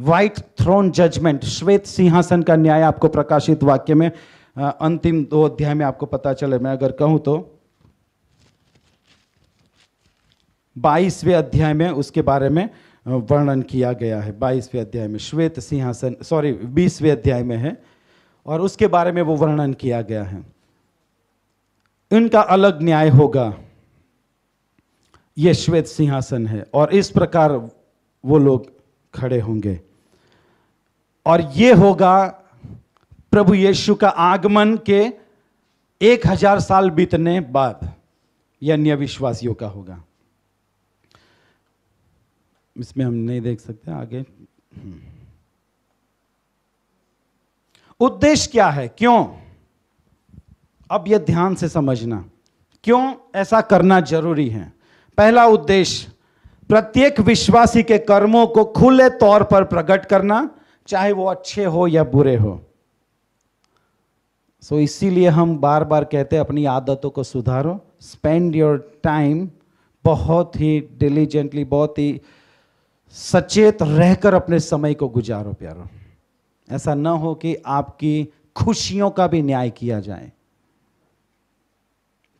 व्हाइट थ्रोन जजमेंट श्वेत सिंहासन का न्याय आपको प्रकाशित वाक्य में अंतिम दो अध्याय में आपको पता चले मैं अगर कहूं तो बाईसवें अध्याय में उसके बारे में वर्णन किया गया है बाईसवें अध्याय में श्वेत सिंहासन सॉरी बीसवें अध्याय में है और उसके बारे में वो वर्णन किया गया है इनका अलग न्याय होगा ये श्वेत सिंहासन है और इस प्रकार वो लोग खड़े होंगे और ये होगा प्रभु यीशु का आगमन के एक हजार साल बीतने बाद यह अन्य विश्वासियों का होगा इसमें हम नहीं देख सकते आगे हम्म। उद्देश्य क्या है क्यों अब यह ध्यान से समझना क्यों ऐसा करना जरूरी है पहला उद्देश्य प्रत्येक विश्वासी के कर्मों को खुले तौर पर प्रकट करना चाहे वो अच्छे हो या बुरे हो सो so, इसीलिए हम बार बार कहते हैं अपनी आदतों को सुधारो स्पेंड योर टाइम बहुत ही डिलीजेंटली बहुत ही सचेत रहकर अपने समय को गुजारो प्यारो ऐसा ना हो कि आपकी खुशियों का भी न्याय किया जाए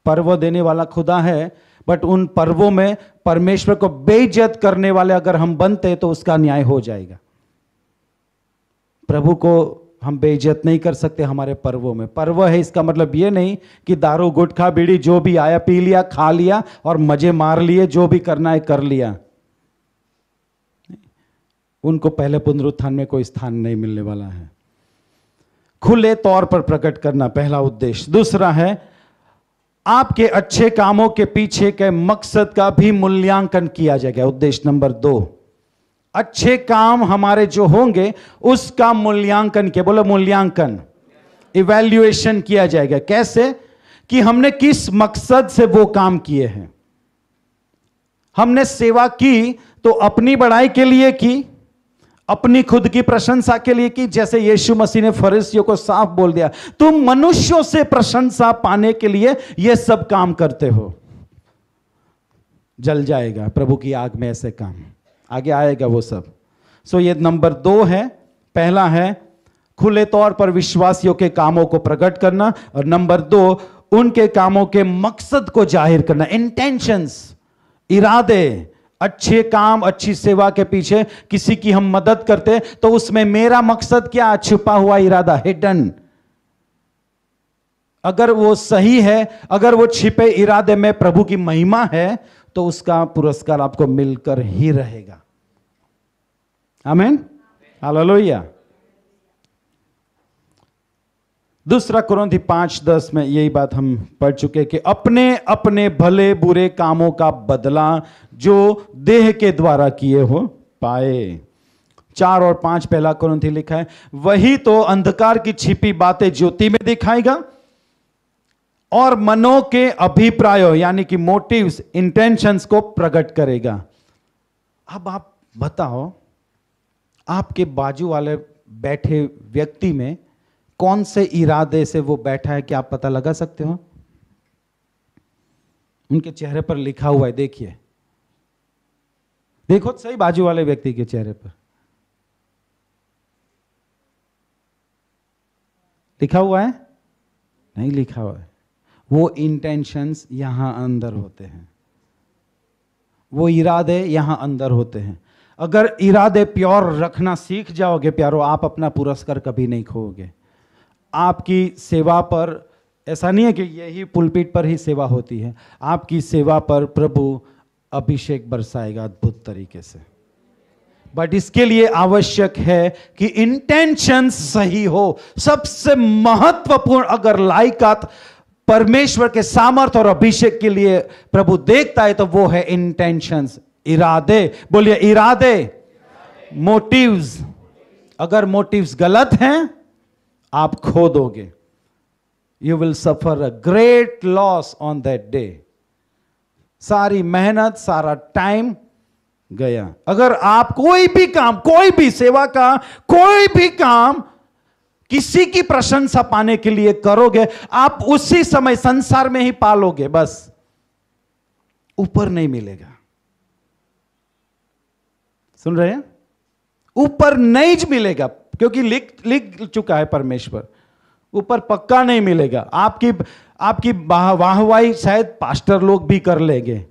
पर्व देने वाला खुदा है बट उन पर्वों में परमेश्वर को बेइज्जत करने वाले अगर हम बनते तो उसका न्याय हो जाएगा प्रभु को हम बेइज्जत नहीं कर सकते हमारे पर्वों में पर्व है इसका मतलब ये नहीं कि दारू गुटखा बीड़ी जो भी आया पी लिया खा लिया और मजे मार लिए जो भी करना है कर लिया उनको पहले पुनरुत्थान में कोई स्थान नहीं मिलने वाला है खुले तौर पर प्रकट करना पहला उद्देश्य दूसरा है आपके अच्छे कामों के पीछे के मकसद का भी मूल्यांकन किया जाएगा उद्देश्य नंबर दो अच्छे काम हमारे जो होंगे उसका मूल्यांकन किया बोलो मूल्यांकन इवेल्युएशन किया जाएगा कैसे कि हमने किस मकसद से वो काम किए हैं हमने सेवा की तो अपनी बढ़ाई के लिए की अपनी खुद की प्रशंसा के लिए कि जैसे यीशु मसीह ने फरिसियों को साफ बोल दिया तुम मनुष्यों से प्रशंसा पाने के लिए यह सब काम करते हो जल जाएगा प्रभु की आग में ऐसे काम आगे आएगा वो सब सो ये नंबर दो है पहला है खुले तौर पर विश्वासियों के कामों को प्रकट करना और नंबर दो उनके कामों के मकसद को जाहिर करना इंटेंशंस इरादे अच्छे काम अच्छी सेवा के पीछे किसी की हम मदद करते तो उसमें मेरा मकसद क्या छुपा हुआ इरादा हिडन अगर वो सही है अगर वो छिपे इरादे में प्रभु की महिमा है तो उसका पुरस्कार आपको मिलकर ही रहेगा आमेन हालेलुया दूसरा कुरंथी पांच दस में यही बात हम पढ़ चुके कि अपने अपने भले बुरे कामों का बदला जो देह के द्वारा किए हो पाए चार और पांच पहला कुरंथी लिखा है वही तो अंधकार की छिपी बातें ज्योति में दिखाएगा और मनो के अभिप्रायों यानी कि मोटिव्स इंटेंशंस को प्रकट करेगा अब आप बताओ आपके बाजू वाले बैठे व्यक्ति में कौन से इरादे से वो बैठा है क्या आप पता लगा सकते हो उनके चेहरे पर लिखा हुआ है देखिए देखो तो सही बाजू वाले व्यक्ति के चेहरे पर लिखा हुआ है नहीं लिखा हुआ है वो इंटेंशंस यहां अंदर होते हैं वो इरादे यहां अंदर होते हैं अगर इरादे प्योर रखना सीख जाओगे प्यारो आप अपना पुरस्कार कभी नहीं खोओगे आपकी सेवा पर ऐसा नहीं है कि यही पुलपीट पर ही सेवा होती है आपकी सेवा पर प्रभु अभिषेक बरसाएगा अद्भुत तरीके से बट इसके लिए आवश्यक है कि इंटेंशन सही हो सबसे महत्वपूर्ण अगर लायकात परमेश्वर के सामर्थ और अभिषेक के लिए प्रभु देखता है तो वो है इंटेंशन इरादे बोलिए इरादे मोटिव्स अगर मोटिव्स गलत हैं आप खो दोगे you will suffer a great loss on that day सारी मेहनत सारा टाइम गया अगर आप कोई भी काम कोई भी सेवा का कोई भी काम किसी की प्रशंसा पाने के लिए करोगे आप उसी समय संसार में ही पालोगे बस ऊपर नहीं मिलेगा सुन रहे हैं ऊपर नहीं मिलेगा क्योंकि लिख लिख चुका है परमेश्वर ऊपर पक्का नहीं मिलेगा आपकी आपकी वाहवाही शायद पास्टर लोग भी कर लेंगे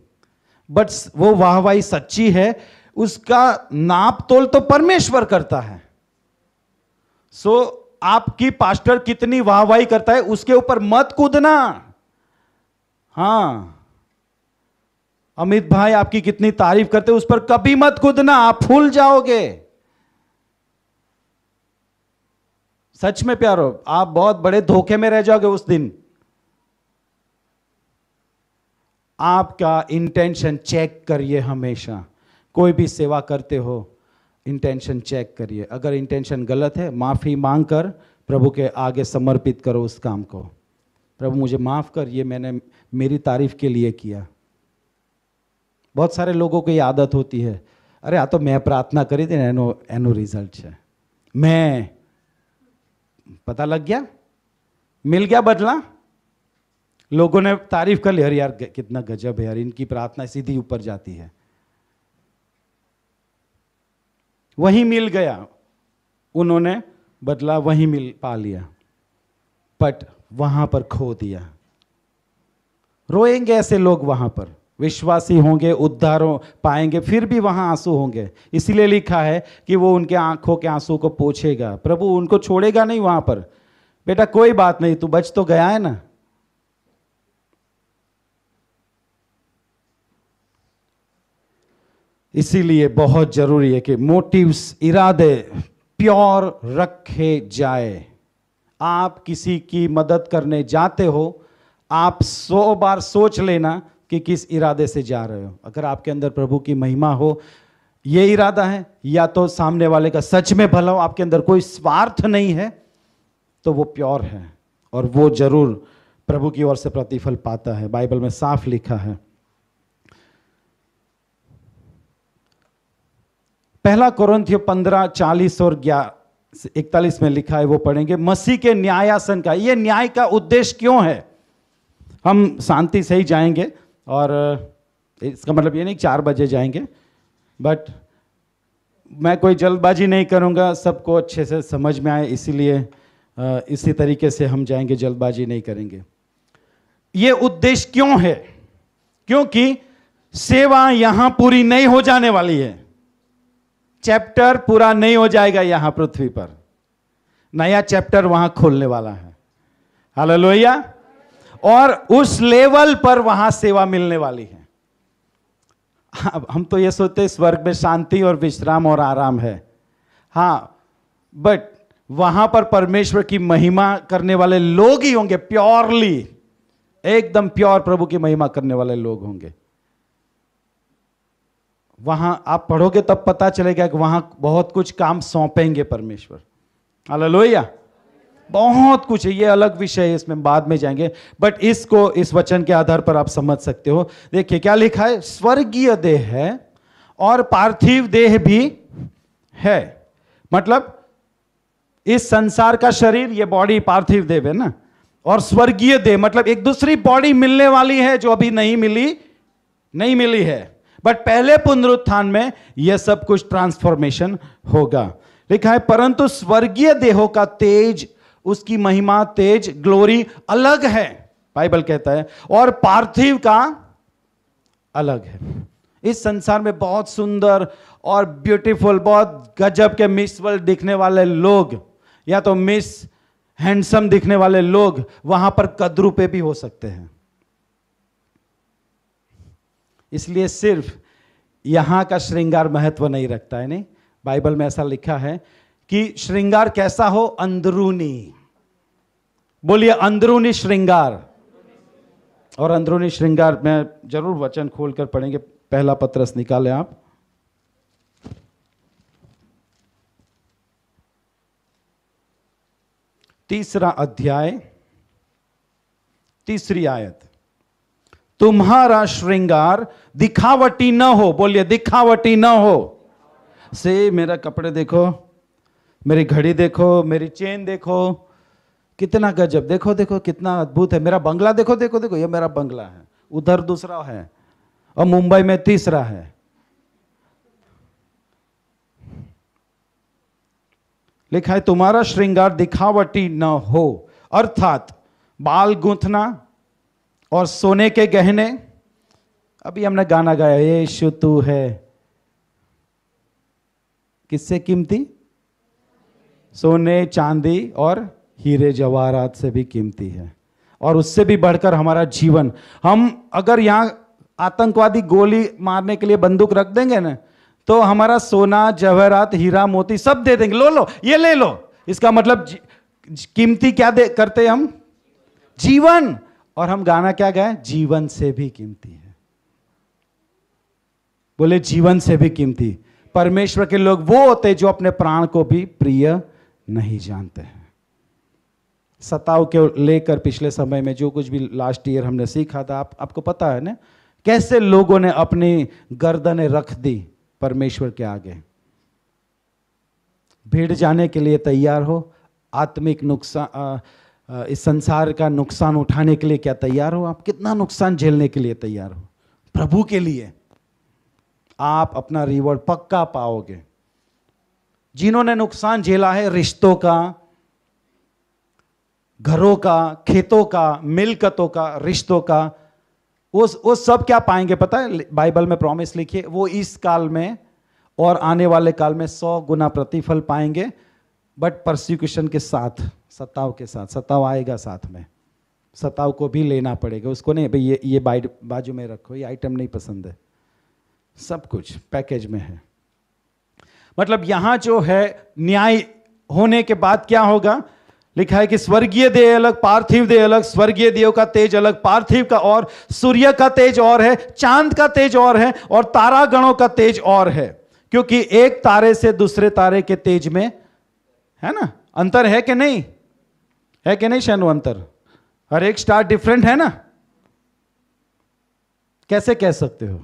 बट वो वाहवाही सच्ची है उसका नाप तोल तो परमेश्वर करता है सो so, आपकी पास्टर कितनी वाहवाही करता है उसके ऊपर मत कूदना हाँ अमित भाई आपकी कितनी तारीफ करते उस पर कभी मत कूदना आप फूल जाओगे सच में प्यारो आप बहुत बड़े धोखे में रह जाओगे उस दिन आपका इंटेंशन चेक करिए हमेशा कोई भी सेवा करते हो इंटेंशन चेक करिए अगर इंटेंशन गलत है माफ़ी मांग कर प्रभु के आगे समर्पित करो उस काम को प्रभु मुझे माफ़ कर ये मैंने मेरी तारीफ के लिए किया बहुत सारे लोगों को ये आदत होती है अरे आ हाँ तो मैं प्रार्थना करी थी एनो एनो रिजल्ट है मैं पता लग गया मिल गया बदला लोगों ने तारीफ कर ली अरे यार कितना गजब है यार इनकी प्रार्थना सीधी ऊपर जाती है वही मिल गया उन्होंने बदला वही मिल पा लिया बट वहां पर खो दिया रोएंगे ऐसे लोग वहां पर विश्वासी होंगे उद्धार हो पाएंगे फिर भी वहाँ आंसू होंगे इसीलिए लिखा है कि वो उनके आंखों के आंसू को पोछेगा प्रभु उनको छोड़ेगा नहीं वहाँ पर बेटा कोई बात नहीं तू बच तो गया है ना इसीलिए बहुत जरूरी है कि मोटिव्स इरादे प्योर रखे जाए आप किसी की मदद करने जाते हो आप सौ सो बार सोच लेना कि किस इरादे से जा रहे हो अगर आपके अंदर प्रभु की महिमा हो ये इरादा है या तो सामने वाले का सच में भला हो आपके अंदर कोई स्वार्थ नहीं है तो वो प्योर है और वो जरूर प्रभु की ओर से प्रतिफल पाता है बाइबल में साफ लिखा है पहला कोरंथियो पंद्रह चालीस और ग्यारह इकतालीस में लिखा है वो पढ़ेंगे मसीह के न्यायासन का ये न्याय का उद्देश्य क्यों है हम शांति से ही जाएंगे और इसका मतलब ये नहीं चार बजे जाएंगे बट मैं कोई जल्दबाजी नहीं करूंगा सबको अच्छे से समझ में आए इसीलिए इसी तरीके से हम जाएंगे जल्दबाजी नहीं करेंगे ये उद्देश्य क्यों है क्योंकि सेवा यहाँ पूरी नहीं हो जाने वाली है चैप्टर पूरा नहीं हो जाएगा यहाँ पृथ्वी पर नया चैप्टर वहाँ खोलने वाला है हाल लोहिया और उस लेवल पर वहां सेवा मिलने वाली है अब हम तो ये सोचते स्वर्ग में शांति और विश्राम और आराम है हाँ बट वहां पर परमेश्वर की महिमा करने वाले लोग ही होंगे प्योरली एकदम प्योर प्रभु की महिमा करने वाले लोग होंगे वहां आप पढ़ोगे तब पता चलेगा कि वहां बहुत कुछ काम सौंपेंगे परमेश्वर लोहिया बहुत कुछ है ये अलग विषय है इसमें बाद में जाएंगे बट इसको इस वचन के आधार पर आप समझ सकते हो देखिए क्या लिखा है स्वर्गीय देह है और पार्थिव देह भी है मतलब इस संसार का शरीर ये बॉडी पार्थिव देह है ना और स्वर्गीय देह मतलब एक दूसरी बॉडी मिलने वाली है जो अभी नहीं मिली नहीं मिली है बट पहले पुनरुत्थान में यह सब कुछ ट्रांसफॉर्मेशन होगा लिखा है परंतु स्वर्गीय देहों का तेज उसकी महिमा तेज ग्लोरी अलग है बाइबल कहता है और पार्थिव का अलग है इस संसार में बहुत सुंदर और ब्यूटीफुल बहुत गजब के मिस वर्ल्ड दिखने वाले लोग या तो मिस हैंडसम दिखने वाले लोग वहां पर कदरू पे भी हो सकते हैं इसलिए सिर्फ यहां का श्रृंगार महत्व नहीं रखता है नहीं बाइबल में ऐसा लिखा है कि श्रृंगार कैसा हो अंदरूनी बोलिए अंदरूनी श्रृंगार और अंदरूनी श्रृंगार में जरूर वचन खोल कर पढ़ेंगे पहला पत्रस निकालें आप तीसरा अध्याय तीसरी आयत तुम्हारा श्रृंगार दिखावटी न हो बोलिए दिखावटी न हो से मेरा कपड़े देखो मेरी घड़ी देखो मेरी चेन देखो कितना गजब देखो देखो कितना अद्भुत है मेरा बंगला देखो देखो देखो ये मेरा बंगला है उधर दूसरा है और मुंबई में तीसरा है लिखा है तुम्हारा श्रृंगार दिखावटी न हो अर्थात बाल गूंथना और सोने के गहने अभी हमने गाना गाया ये शु तू है किससे कीमती सोने चांदी और हीरे जवाहरात से भी कीमती है और उससे भी बढ़कर हमारा जीवन हम अगर यहाँ आतंकवादी गोली मारने के लिए बंदूक रख देंगे ना तो हमारा सोना जवाहरात हीरा मोती सब दे देंगे लो लो ये ले लो इसका मतलब कीमती क्या दे करते हम जीवन और हम गाना क्या गाए जीवन से भी कीमती है बोले जीवन से भी कीमती परमेश्वर के लोग वो होते जो अपने प्राण को भी प्रिय नहीं जानते हैं सताव के लेकर पिछले समय में जो कुछ भी लास्ट ईयर हमने सीखा था आप आपको पता है ना कैसे लोगों ने अपनी गर्दने रख दी परमेश्वर के आगे भीड़ जाने के लिए तैयार हो आत्मिक नुकसान इस संसार का नुकसान उठाने के लिए क्या तैयार हो आप कितना नुकसान झेलने के लिए तैयार हो प्रभु के लिए आप अपना रिवॉर्ड पक्का पाओगे जिन्होंने नुकसान झेला है रिश्तों का घरों का खेतों का मिलकतों का रिश्तों का वो वो सब क्या पाएंगे पता है बाइबल में प्रॉमिस लिखिए वो इस काल में और आने वाले काल में सौ गुना प्रतिफल पाएंगे बट प्रोसिक्यूशन के साथ सताव के साथ सताव आएगा साथ में सताव को भी लेना पड़ेगा उसको नहीं भाई ये ये बाइड बाजू में रखो ये आइटम नहीं पसंद है सब कुछ पैकेज में है मतलब यहाँ जो है न्याय होने के बाद क्या होगा लिखा है कि स्वर्गीय देह अलग पार्थिव देह अलग स्वर्गीय देव का तेज अलग पार्थिव का और सूर्य का तेज और है चांद का तेज और है और तारागणों का तेज और है क्योंकि एक तारे से दूसरे तारे के तेज में है ना अंतर है कि नहीं है कि नहीं शनु अंतर हर एक स्टार डिफरेंट है ना कैसे कह सकते हो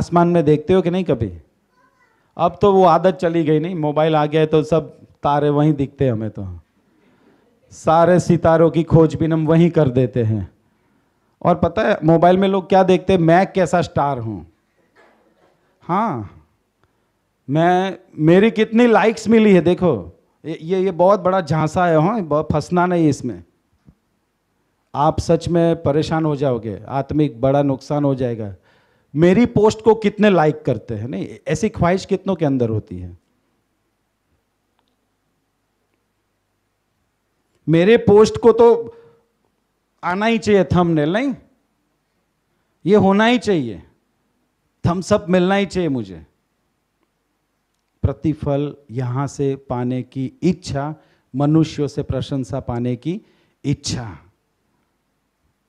आसमान में देखते हो कि नहीं कभी अब तो वो आदत चली गई नहीं मोबाइल आ गया है तो सब तारे वहीं दिखते हैं हमें तो सारे सितारों की भी हम वहीं कर देते हैं और पता है मोबाइल में लोग क्या देखते हैं मैं कैसा स्टार हूँ हाँ मैं मेरी कितनी लाइक्स मिली है देखो ये ये बहुत बड़ा झांसा है हाँ बहुत फंसना नहीं इसमें आप सच में परेशान हो जाओगे आत्मिक बड़ा नुकसान हो जाएगा मेरी पोस्ट को कितने लाइक करते हैं नहीं ऐसी ख्वाहिश कितनों के अंदर होती है मेरे पोस्ट को तो आना ही चाहिए थंबनेल नहीं ये होना ही चाहिए थम्सअप मिलना ही चाहिए मुझे प्रतिफल यहां से पाने की इच्छा मनुष्यों से प्रशंसा पाने की इच्छा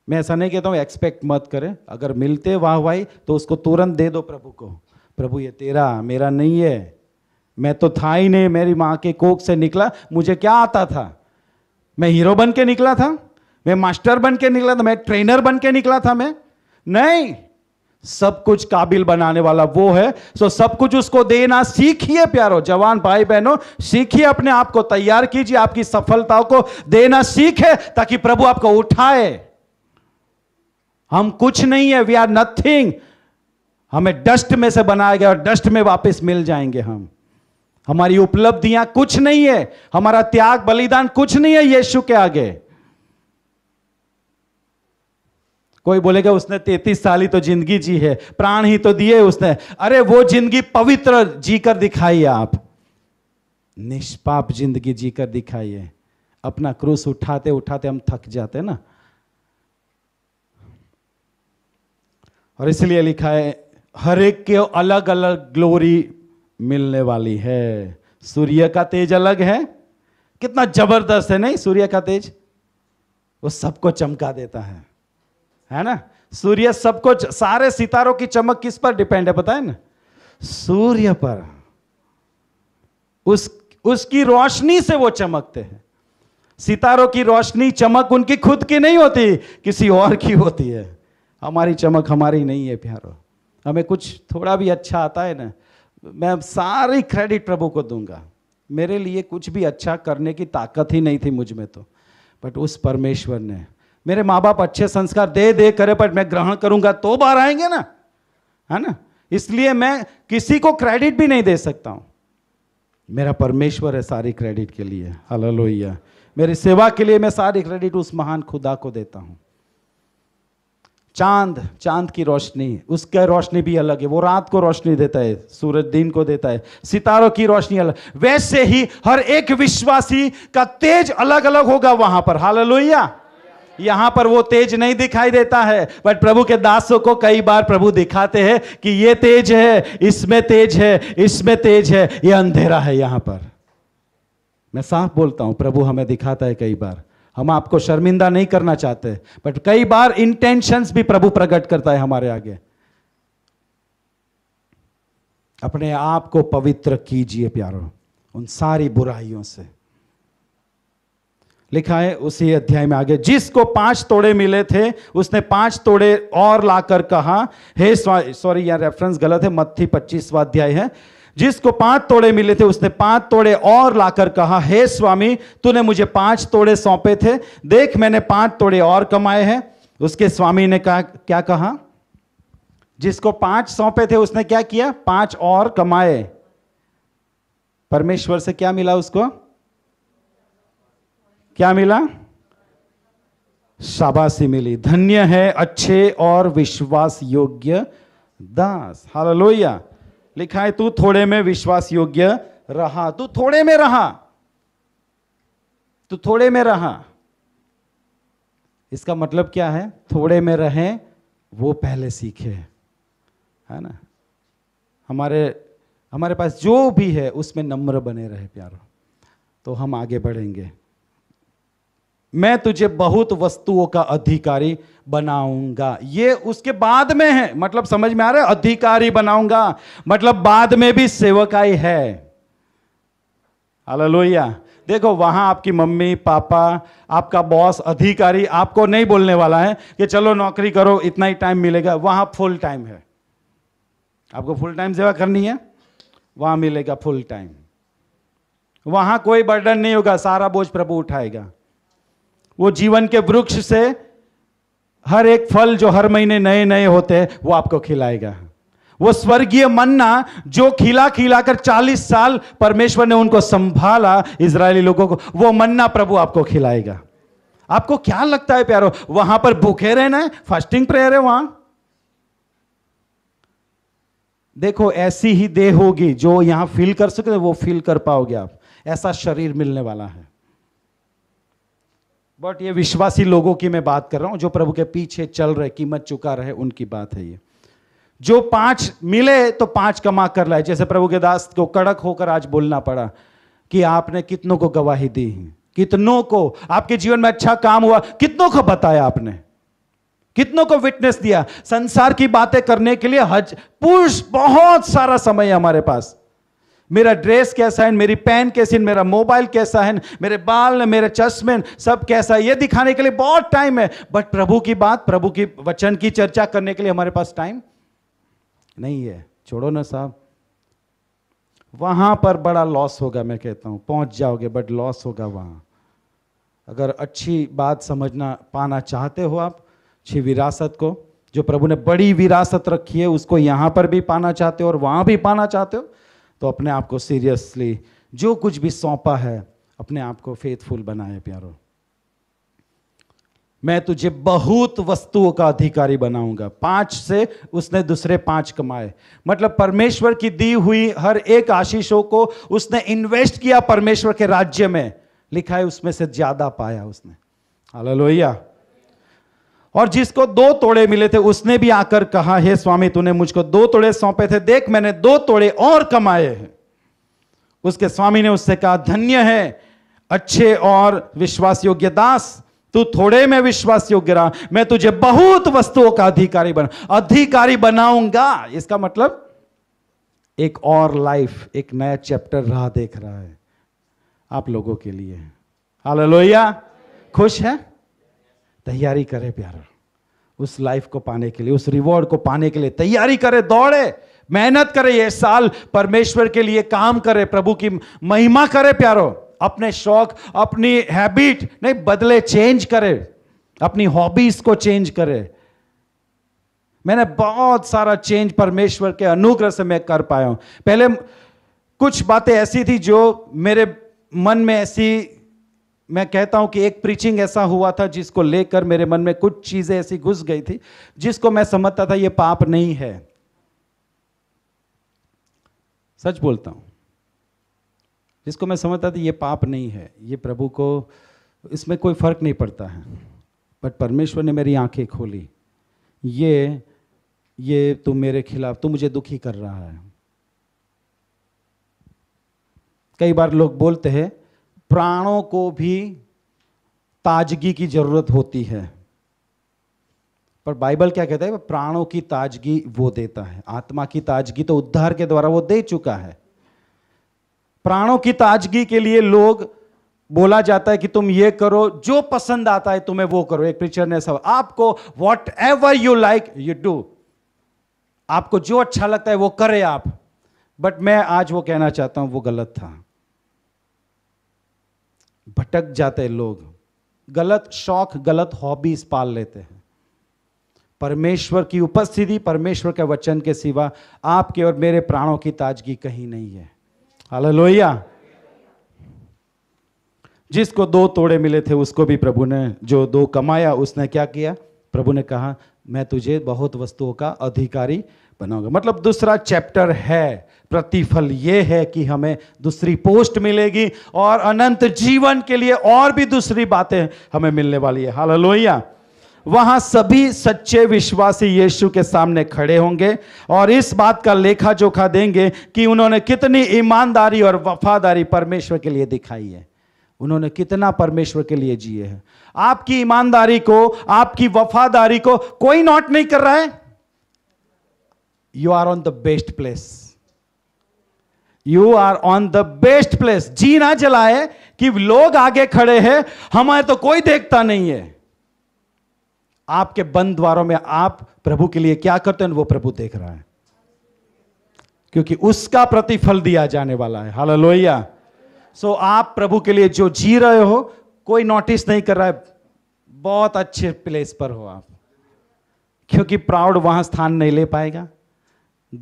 मैं ऐसा नहीं कहता हूं एक्सपेक्ट मत करें अगर मिलते वाह वाही तो उसको तुरंत दे दो प्रभु को प्रभु ये तेरा मेरा नहीं है मैं तो था ही नहीं मेरी मां के कोख से निकला मुझे क्या आता था मैं हीरो बन के निकला था मैं मास्टर बन के निकला था मैं ट्रेनर बन के निकला था मैं नहीं सब कुछ काबिल बनाने वाला वो है सो सब कुछ उसको देना सीखिए प्यारो जवान भाई बहनों सीखिए अपने आप को तैयार कीजिए आपकी सफलताओं को देना सीखे ताकि प्रभु आपको उठाए हम कुछ नहीं है वी आर नथिंग हमें डस्ट में से बनाया गया और डस्ट में वापस मिल जाएंगे हम हमारी उपलब्धियां कुछ नहीं है हमारा त्याग बलिदान कुछ नहीं है यीशु के आगे कोई बोलेगा उसने तैतीस साल ही तो जिंदगी जी है प्राण ही तो दिए उसने अरे वो जिंदगी पवित्र जीकर दिखाइए आप निष्पाप जिंदगी जीकर दिखाइए अपना क्रूस उठाते उठाते हम थक जाते ना और इसलिए लिखा है हर एक के अलग अलग ग्लोरी मिलने वाली है सूर्य का तेज अलग है कितना जबरदस्त है नहीं सूर्य का तेज वो सबको चमका देता है है ना सूर्य सबको सारे सितारों की चमक किस पर डिपेंड है पता है ना सूर्य पर उस उसकी रोशनी से वो चमकते हैं सितारों की रोशनी चमक उनकी खुद की नहीं होती किसी और की होती है हमारी चमक हमारी नहीं है प्यारो हमें कुछ थोड़ा भी अच्छा आता है ना मैं सारी क्रेडिट प्रभु को दूंगा मेरे लिए कुछ भी अच्छा करने की ताकत ही नहीं थी मुझ में तो बट उस परमेश्वर ने मेरे माँ बाप अच्छे संस्कार दे दे करे बट मैं ग्रहण करूंगा तो बार आएंगे ना है ना इसलिए मैं किसी को क्रेडिट भी नहीं दे सकता हूँ मेरा परमेश्वर है सारी क्रेडिट के लिए हल मेरी सेवा के लिए मैं सारी क्रेडिट उस महान खुदा को देता हूँ चांद चांद की रोशनी उसका रोशनी भी अलग है वो रात को रोशनी देता है सूरज दिन को देता है सितारों की रोशनी अलग वैसे ही हर एक विश्वासी का तेज अलग अलग होगा वहां पर हाल लोहिया यहां पर वो तेज नहीं दिखाई देता है बट प्रभु के दासों को कई बार प्रभु दिखाते हैं कि ये तेज है इसमें तेज है इसमें तेज है ये अंधेरा है यहां पर मैं साफ बोलता हूं प्रभु हमें दिखाता है कई बार हम आपको शर्मिंदा नहीं करना चाहते बट कई बार इंटेंशंस भी प्रभु प्रकट करता है हमारे आगे अपने आप को पवित्र कीजिए प्यारों उन सारी बुराइयों से लिखा है उसी अध्याय में आगे जिसको पांच तोड़े मिले थे उसने पांच तोड़े और लाकर कहा हे सॉरी यार रेफरेंस गलत है मत्थी पच्चीसवा अध्याय है जिसको पांच तोड़े मिले थे उसने पांच तोड़े और लाकर कहा हे स्वामी तूने मुझे पांच तोड़े सौंपे थे देख मैंने पांच तोड़े और कमाए हैं उसके स्वामी ने कहा क्या कहा जिसको पांच सौंपे थे उसने क्या किया पांच और कमाए परमेश्वर से क्या मिला उसको क्या मिला शाबाशी मिली धन्य है अच्छे और विश्वास योग्य दास लोहिया लिखा है तू थोड़े में विश्वास योग्य रहा तू थोड़े में रहा तू थोड़े में रहा इसका मतलब क्या है थोड़े में रहें वो पहले सीखे है ना हमारे हमारे पास जो भी है उसमें नम्र बने रहे प्यारो तो हम आगे बढ़ेंगे मैं तुझे बहुत वस्तुओं का अधिकारी बनाऊंगा ये उसके बाद में है मतलब समझ में आ रहा है अधिकारी बनाऊंगा मतलब बाद में भी सेवकाई है हालेलुया देखो वहां आपकी मम्मी पापा आपका बॉस अधिकारी आपको नहीं बोलने वाला है कि चलो नौकरी करो इतना ही टाइम मिलेगा वहां फुल टाइम है आपको फुल टाइम सेवा करनी है वहां मिलेगा फुल टाइम वहां कोई बर्डन नहीं होगा सारा बोझ प्रभु उठाएगा वो जीवन के वृक्ष से हर एक फल जो हर महीने नए नए होते हैं वो आपको खिलाएगा वो स्वर्गीय मन्ना जो खिला खिलाकर 40 चालीस साल परमेश्वर ने उनको संभाला इसराइली लोगों को वो मन्ना प्रभु आपको खिलाएगा आपको क्या लगता है प्यारो वहां पर भूखे रहना है फास्टिंग प्रेयर है वहां देखो ऐसी ही देह होगी जो यहां फील कर सके वो फील कर पाओगे आप ऐसा शरीर मिलने वाला है बट ये विश्वासी लोगों की मैं बात कर रहा हूं जो प्रभु के पीछे चल रहे कीमत चुका रहे उनकी बात है ये जो पांच मिले तो पांच कमा कर लाए जैसे प्रभु के दास को कड़क होकर आज बोलना पड़ा कि आपने कितनों को गवाही दी कितनों को आपके जीवन में अच्छा काम हुआ कितनों को बताया आपने कितनों को विटनेस दिया संसार की बातें करने के लिए हज पुरुष बहुत सारा समय है हमारे पास मेरा ड्रेस कैसा है मेरी पेन कैसी है मेरा मोबाइल कैसा है मेरे बाल मेरे चश्मे सब कैसा है ये दिखाने के लिए बहुत टाइम है बट प्रभु की बात प्रभु की वचन की चर्चा करने के लिए हमारे पास टाइम नहीं है छोड़ो ना साहब वहां पर बड़ा लॉस होगा मैं कहता हूं पहुंच जाओगे बट लॉस होगा वहां अगर अच्छी बात समझना पाना चाहते हो आप अच्छी विरासत को जो प्रभु ने बड़ी विरासत रखी है उसको यहां पर भी पाना चाहते हो और वहां भी पाना चाहते हो तो अपने आप को सीरियसली जो कुछ भी सौंपा है अपने आप को फेथफुल बनाए प्यारो मैं तुझे बहुत वस्तुओं का अधिकारी बनाऊंगा पांच से उसने दूसरे पांच कमाए मतलब परमेश्वर की दी हुई हर एक आशीषों को उसने इन्वेस्ट किया परमेश्वर के राज्य में लिखा है उसमें से ज्यादा पाया उसने हालेलुया और जिसको दो तोड़े मिले थे उसने भी आकर कहा हे स्वामी तूने मुझको दो तोड़े सौंपे थे देख मैंने दो तोड़े और कमाए हैं उसके स्वामी ने उससे कहा धन्य है अच्छे और विश्वास योग्य दास तू थोड़े में विश्वास योग्य रहा मैं तुझे बहुत वस्तुओं का अधिकारी बना अधिकारी बनाऊंगा इसका मतलब एक और लाइफ एक नया चैप्टर रहा देख रहा है आप लोगों के लिए हाल खुश है तैयारी करे प्यार उस लाइफ को पाने के लिए उस रिवॉर्ड को पाने के लिए तैयारी करे दौड़े मेहनत करे ये साल परमेश्वर के लिए काम करे प्रभु की महिमा करे प्यारो अपने शौक अपनी हैबिट नहीं बदले चेंज करे अपनी हॉबीज को चेंज करे मैंने बहुत सारा चेंज परमेश्वर के अनुग्रह से मैं कर पाया हूं पहले कुछ बातें ऐसी थी जो मेरे मन में ऐसी मैं कहता हूं कि एक प्रीचिंग ऐसा हुआ था जिसको लेकर मेरे मन में कुछ चीज़ें ऐसी घुस गई थी जिसको मैं समझता था यह पाप नहीं है सच बोलता हूं जिसको मैं समझता था यह पाप नहीं है ये प्रभु को इसमें कोई फर्क नहीं पड़ता है बट परमेश्वर ने मेरी आंखें खोली ये ये तू मेरे खिलाफ तू मुझे दुखी कर रहा है कई बार लोग बोलते हैं प्राणों को भी ताजगी की जरूरत होती है पर बाइबल क्या कहता है प्राणों की ताजगी वो देता है आत्मा की ताजगी तो उद्धार के द्वारा वो दे चुका है प्राणों की ताजगी के लिए लोग बोला जाता है कि तुम ये करो जो पसंद आता है तुम्हें वो करो एक प्रीचर ने सब आपको whatever you like you do आपको जो अच्छा लगता है वो करे आप बट मैं आज वो कहना चाहता हूं वो गलत था भटक जाते हैं लोग गलत शौक गलत हॉबीज पाल लेते हैं परमेश्वर की उपस्थिति परमेश्वर के वचन के सिवा आपके और मेरे प्राणों की ताजगी कहीं नहीं है हालेलुया जिसको दो तोड़े मिले थे उसको भी प्रभु ने जो दो कमाया उसने क्या किया प्रभु ने कहा मैं तुझे बहुत वस्तुओं का अधिकारी बनाऊंगा मतलब दूसरा चैप्टर है प्रतिफल ये है कि हमें दूसरी पोस्ट मिलेगी और अनंत जीवन के लिए और भी दूसरी बातें हमें मिलने वाली है हाल लोहिया वहां सभी सच्चे विश्वासी यीशु के सामने खड़े होंगे और इस बात का लेखा जोखा देंगे कि उन्होंने कितनी ईमानदारी और वफादारी परमेश्वर के लिए दिखाई है उन्होंने कितना परमेश्वर के लिए जिए हैं आपकी ईमानदारी को आपकी वफादारी को कोई नोट नहीं कर रहा है you are on the best place you are on the best place जी ना जलाए कि लोग आगे खड़े हैं हमारे तो कोई देखता नहीं है आपके बंद द्वारों में आप प्रभु के लिए क्या करते हैं वो प्रभु देख रहा है क्योंकि उसका प्रतिफल दिया जाने वाला है हाल लोहिया सो आप प्रभु के लिए जो जी रहे हो कोई नोटिस नहीं कर रहा है बहुत अच्छे प्लेस पर हो आप क्योंकि प्राउड वहां स्थान नहीं ले पाएगा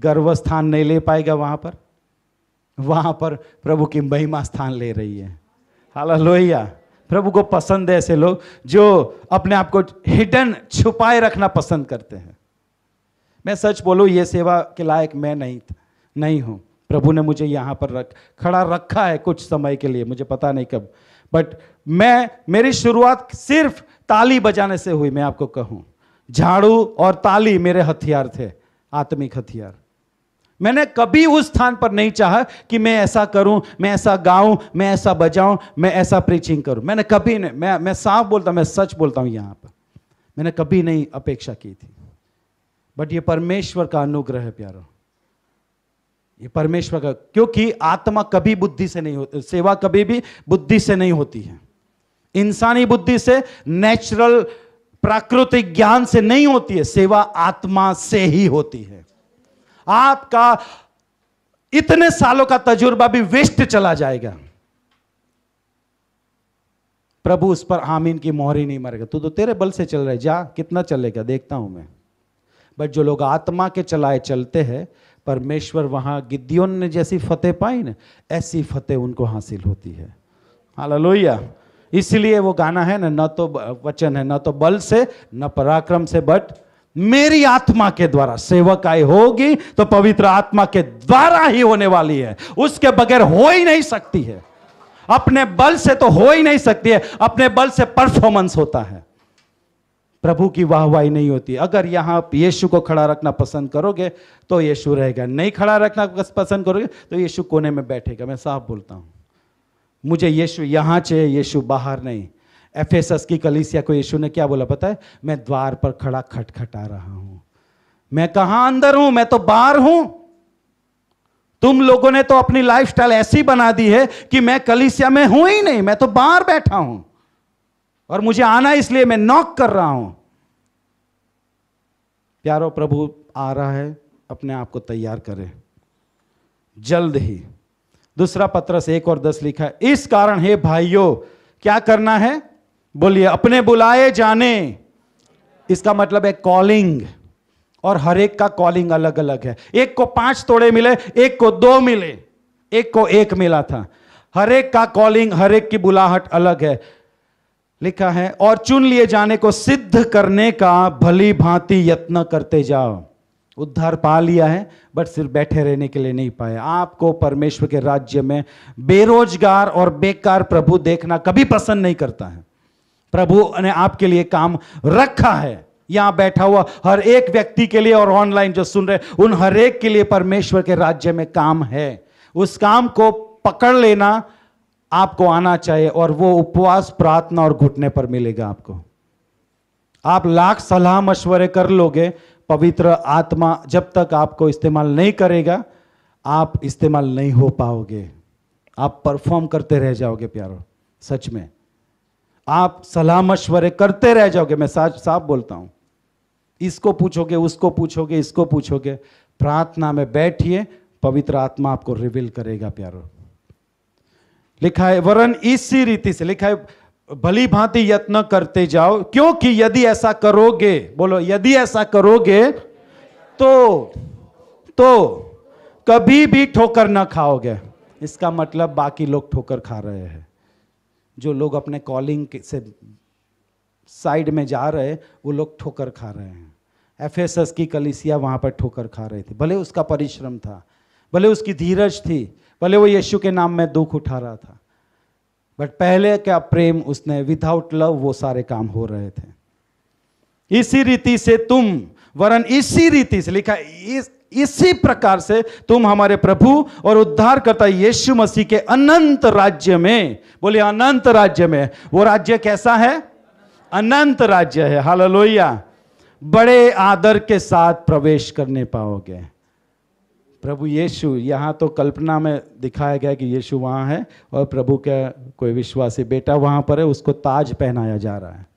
गर्व स्थान नहीं ले पाएगा वहां पर वहां पर प्रभु की महिमा स्थान ले रही है हाल लोहिया प्रभु को पसंद है ऐसे लोग जो अपने आप को हिडन छुपाए रखना पसंद करते हैं मैं सच बोलूँ ये सेवा के लायक मैं नहीं था नहीं हूँ प्रभु ने मुझे यहाँ पर रख खड़ा रखा है कुछ समय के लिए मुझे पता नहीं कब बट मैं मेरी शुरुआत सिर्फ ताली बजाने से हुई मैं आपको कहूँ झाड़ू और ताली मेरे हथियार थे आत्मिक हथियार मैंने कभी उस स्थान पर नहीं चाहा कि मैं ऐसा करूं मैं ऐसा गाऊं मैं ऐसा बजाऊं मैं ऐसा प्रीचिंग करूं मैंने कभी नहीं मैं मैं साफ बोलता मैं सच बोलता हूं यहां पर मैंने कभी नहीं अपेक्षा की थी बट ये परमेश्वर का अनुग्रह है प्यारो ये परमेश्वर का क्योंकि आत्मा कभी बुद्धि से नहीं होती सेवा कभी भी बुद्धि से नहीं होती है इंसानी बुद्धि से नेचुरल प्राकृतिक ज्ञान से नहीं होती है सेवा आत्मा से ही होती है आपका इतने सालों का तजुर्बा भी वेस्ट चला जाएगा प्रभु उस पर आमीन की मोहरी नहीं मारेगा तू तो तेरे बल से चल रहे जा कितना चलेगा देखता हूं मैं बट जो लोग आत्मा के चलाए चलते हैं परमेश्वर वहां गिद्योन ने जैसी फतेह पाई ना ऐसी फतेह उनको हासिल होती है हालेलुया इसलिए वो गाना है ना न तो वचन है न तो बल से न पराक्रम से बट मेरी आत्मा के द्वारा सेवकाई होगी तो पवित्र आत्मा के द्वारा ही होने वाली है उसके बगैर हो ही नहीं सकती है अपने बल से तो हो ही नहीं सकती है अपने बल से परफॉर्मेंस होता है प्रभु की वाहवाही नहीं होती अगर यहां यीशु को खड़ा रखना पसंद करोगे तो यीशु रहेगा नहीं खड़ा रखना पसंद करोगे तो यीशु कोने में बैठेगा मैं साफ बोलता हूं मुझे यीशु यहां चाहिए यीशु बाहर नहीं एफेसस की कलिसिया को यीशु ने क्या बोला पता है मैं द्वार पर खड़ा खटखटा रहा हूं मैं कहां अंदर हूं मैं तो बाहर हूं तुम लोगों ने तो अपनी लाइफस्टाइल ऐसी बना दी है कि मैं कलिसिया में हूं ही नहीं मैं तो बाहर बैठा हूं और मुझे आना इसलिए मैं नॉक कर रहा हूं प्यारो प्रभु आ रहा है अपने आप को तैयार करें जल्द ही दूसरा पत्रस एक और दस लिखा है इस कारण हे भाइयों क्या करना है बोलिए अपने बुलाए जाने इसका मतलब है कॉलिंग और हर एक का कॉलिंग अलग अलग है एक को पांच तोड़े मिले एक को दो मिले एक को एक मिला था हर एक का कॉलिंग हर एक की बुलाहट अलग है लिखा है और चुन लिए जाने को सिद्ध करने का भली भांति यत्न करते जाओ उद्धार पा लिया है बट सिर्फ बैठे रहने के लिए नहीं पाए आपको परमेश्वर के राज्य में बेरोजगार और बेकार प्रभु देखना कभी पसंद नहीं करता है प्रभु ने आपके लिए काम रखा है यहां बैठा हुआ हर एक व्यक्ति के लिए और ऑनलाइन जो सुन रहे उन हर एक के लिए परमेश्वर के राज्य में काम है उस काम को पकड़ लेना आपको आना चाहिए और वो उपवास प्रार्थना और घुटने पर मिलेगा आपको आप लाख सलाह मशवरे कर लोगे पवित्र आत्मा जब तक आपको इस्तेमाल नहीं करेगा आप इस्तेमाल नहीं हो पाओगे आप परफॉर्म करते रह जाओगे प्यारो सच में आप सलाह मशवरे करते रह जाओगे मैं साफ साफ बोलता हूं इसको पूछोगे उसको पूछोगे इसको पूछोगे प्रार्थना में बैठिए पवित्र आत्मा आपको रिवील करेगा प्यारो लिखा है वरन इसी रीति से लिखा है भली भांति यत्न करते जाओ क्योंकि यदि ऐसा करोगे बोलो यदि ऐसा करोगे तो तो कभी भी ठोकर ना खाओगे इसका मतलब बाकी लोग ठोकर खा रहे हैं जो लोग अपने कॉलिंग से साइड में जा रहे वो लोग ठोकर खा रहे हैं एफ की कलिसिया वहाँ पर ठोकर खा रहे थे भले उसका परिश्रम था भले उसकी धीरज थी भले वो यीशु के नाम में दुख उठा रहा था बट पहले क्या प्रेम उसने विदाउट लव वो सारे काम हो रहे थे इसी रीति से तुम वरन इसी रीति से लिखा इस इसी प्रकार से तुम हमारे प्रभु और उद्धारकर्ता यीशु मसीह के अनंत राज्य में बोले अनंत राज्य में वो राज्य कैसा है अनंत राज्य है हालेलुया बड़े आदर के साथ प्रवेश करने पाओगे प्रभु यीशु यहां तो कल्पना में दिखाया गया कि यीशु वहां है और प्रभु का कोई विश्वासी बेटा वहां पर है उसको ताज पहनाया जा रहा है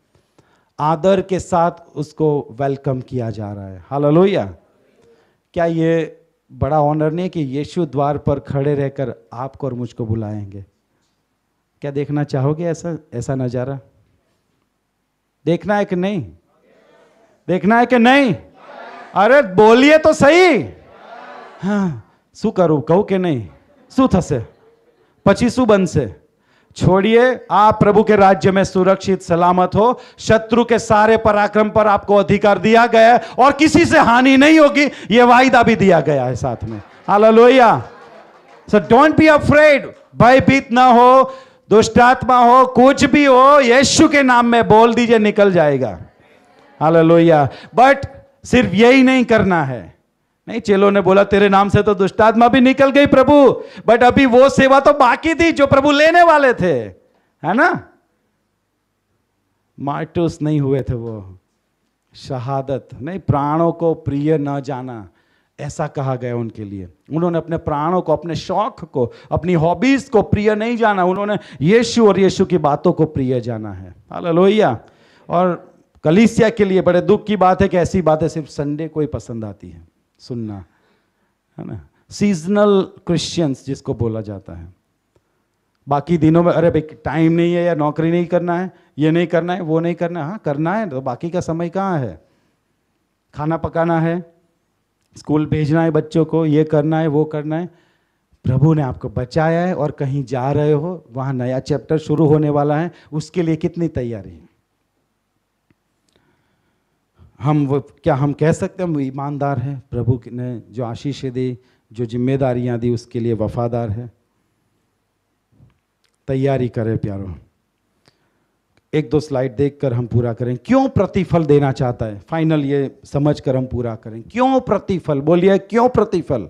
आदर के साथ उसको वेलकम किया जा रहा है हालेलुया क्या ये बड़ा ऑनर नहीं कि यीशु द्वार पर खड़े रहकर आपको और मुझको बुलाएंगे क्या देखना चाहोगे ऐसा ऐसा नज़ारा देखना है कि नहीं देखना है कि नहीं अरे बोलिए तो सही हाँ करूँ कहूँ कि नहीं शू શું पची शू बन से छोड़िए आप प्रभु के राज्य में सुरक्षित सलामत हो शत्रु के सारे पराक्रम पर आपको अधिकार दिया गया है और किसी से हानि नहीं होगी यह वायदा भी दिया गया है साथ में लोहिया सो डोंट बी अफ्रेड भयभीत ना हो दुष्टात्मा हो कुछ भी हो यीशु के नाम में बोल दीजिए निकल जाएगा लोहिया बट सिर्फ यही नहीं करना है नहीं चेलो ने बोला तेरे नाम से तो दुष्टात्मा भी निकल गई प्रभु बट अभी वो सेवा तो बाकी थी जो प्रभु लेने वाले थे है ना मार्टूस नहीं हुए थे वो शहादत नहीं प्राणों को प्रिय न जाना ऐसा कहा गया उनके लिए उन्होंने अपने प्राणों को अपने शौक को अपनी हॉबीज को प्रिय नहीं जाना उन्होंने यीशु और यीशु की बातों को प्रिय जाना है लोहिया और कलीसिया के लिए बड़े दुख की बात है कि ऐसी बातें सिर्फ संडे को ही पसंद आती है सुनना है ना सीजनल क्रिश्चियंस जिसको बोला जाता है बाकी दिनों में अरे भाई टाइम नहीं है या नौकरी नहीं करना है ये नहीं करना है वो नहीं करना है हाँ करना है तो बाकी का समय कहाँ है खाना पकाना है स्कूल भेजना है बच्चों को ये करना है वो करना है प्रभु ने आपको बचाया है और कहीं जा रहे हो वहाँ नया चैप्टर शुरू होने वाला है उसके लिए कितनी तैयारी हम वो क्या हम कह सकते हैं हम ईमानदार हैं प्रभु ने जो आशीषें दी जो जिम्मेदारियां दी उसके लिए वफादार है तैयारी करें प्यारो एक दो स्लाइड देखकर हम पूरा करें क्यों प्रतिफल देना चाहता है फाइनल ये समझ कर हम पूरा करें क्यों प्रतिफल बोलिए क्यों प्रतिफल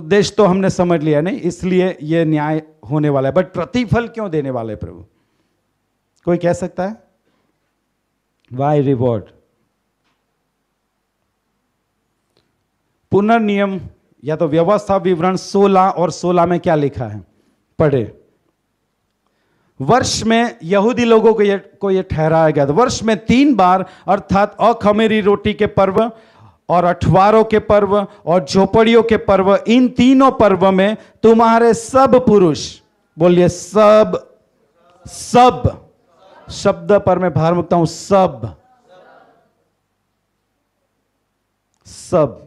उद्देश्य तो हमने समझ लिया नहीं इसलिए ये न्याय होने वाला है बट प्रतिफल क्यों देने वाला है प्रभु कोई कह सकता है वाय रिवॉर्ड पुनर्नियम या तो व्यवस्था विवरण 16 और 16 में क्या लिखा है पढ़े वर्ष में यहूदी लोगों को यह को ये ठहराया गया था वर्ष में तीन बार अर्थात अखमेरी रोटी के पर्व और अठवारों के पर्व और झोपड़ियों के पर्व इन तीनों पर्व में तुम्हारे सब पुरुष बोलिए सब सब शब्द पर मैं भार मुकता हूं सब सब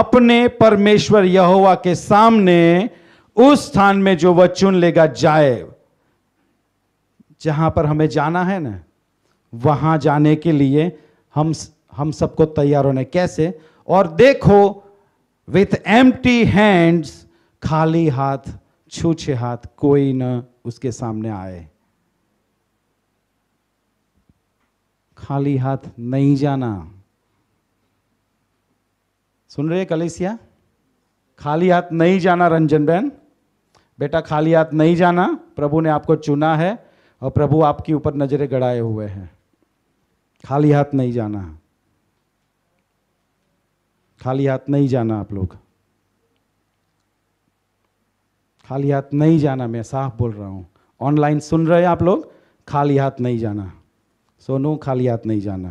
अपने परमेश्वर यहोवा के सामने उस स्थान में जो वह चुन लेगा जाए जहां पर हमें जाना है ना वहां जाने के लिए हम हम सबको तैयार होने कैसे और देखो विथ एम्प्टी हैंड्स खाली हाथ छूछे हाथ कोई न उसके सामने आए खाली हाथ नहीं जाना सुन रहे कलेसिया खाली हाथ नहीं जाना रंजन बहन बेटा खाली हाथ नहीं जाना प्रभु ने आपको चुना है और प्रभु आपके ऊपर नजरें गड़ाए हुए हैं खाली हाथ नहीं जाना खाली हाथ नहीं जाना आप लोग खाली हाथ नहीं जाना मैं साफ बोल रहा हूँ ऑनलाइन सुन रहे हैं आप लोग खाली हाथ नहीं जाना सोनू खाली हाथ नहीं जाना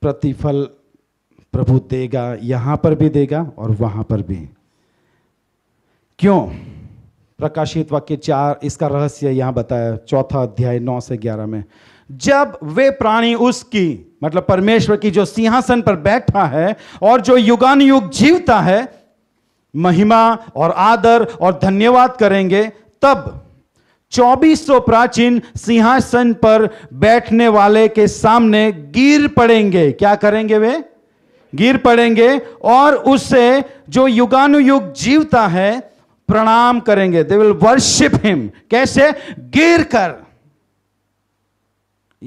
प्रतिफल प्रभु देगा यहाँ पर भी देगा और वहाँ पर भी क्यों प्रकाशित वाक्य चार इसका रहस्य यहाँ बताया चौथा अध्याय नौ से ग्यारह में जब वे प्राणी उसकी मतलब परमेश्वर की जो सिंहासन पर बैठा है और जो युगान युग जीवता है महिमा और आदर और धन्यवाद करेंगे तब 2400 प्राचीन सिंहासन पर बैठने वाले के सामने गिर पड़ेंगे क्या करेंगे वे गिर पड़ेंगे और उससे जो युगानुयुग जीवता है प्रणाम करेंगे दे विल वर्शिप हिम कैसे गिर कर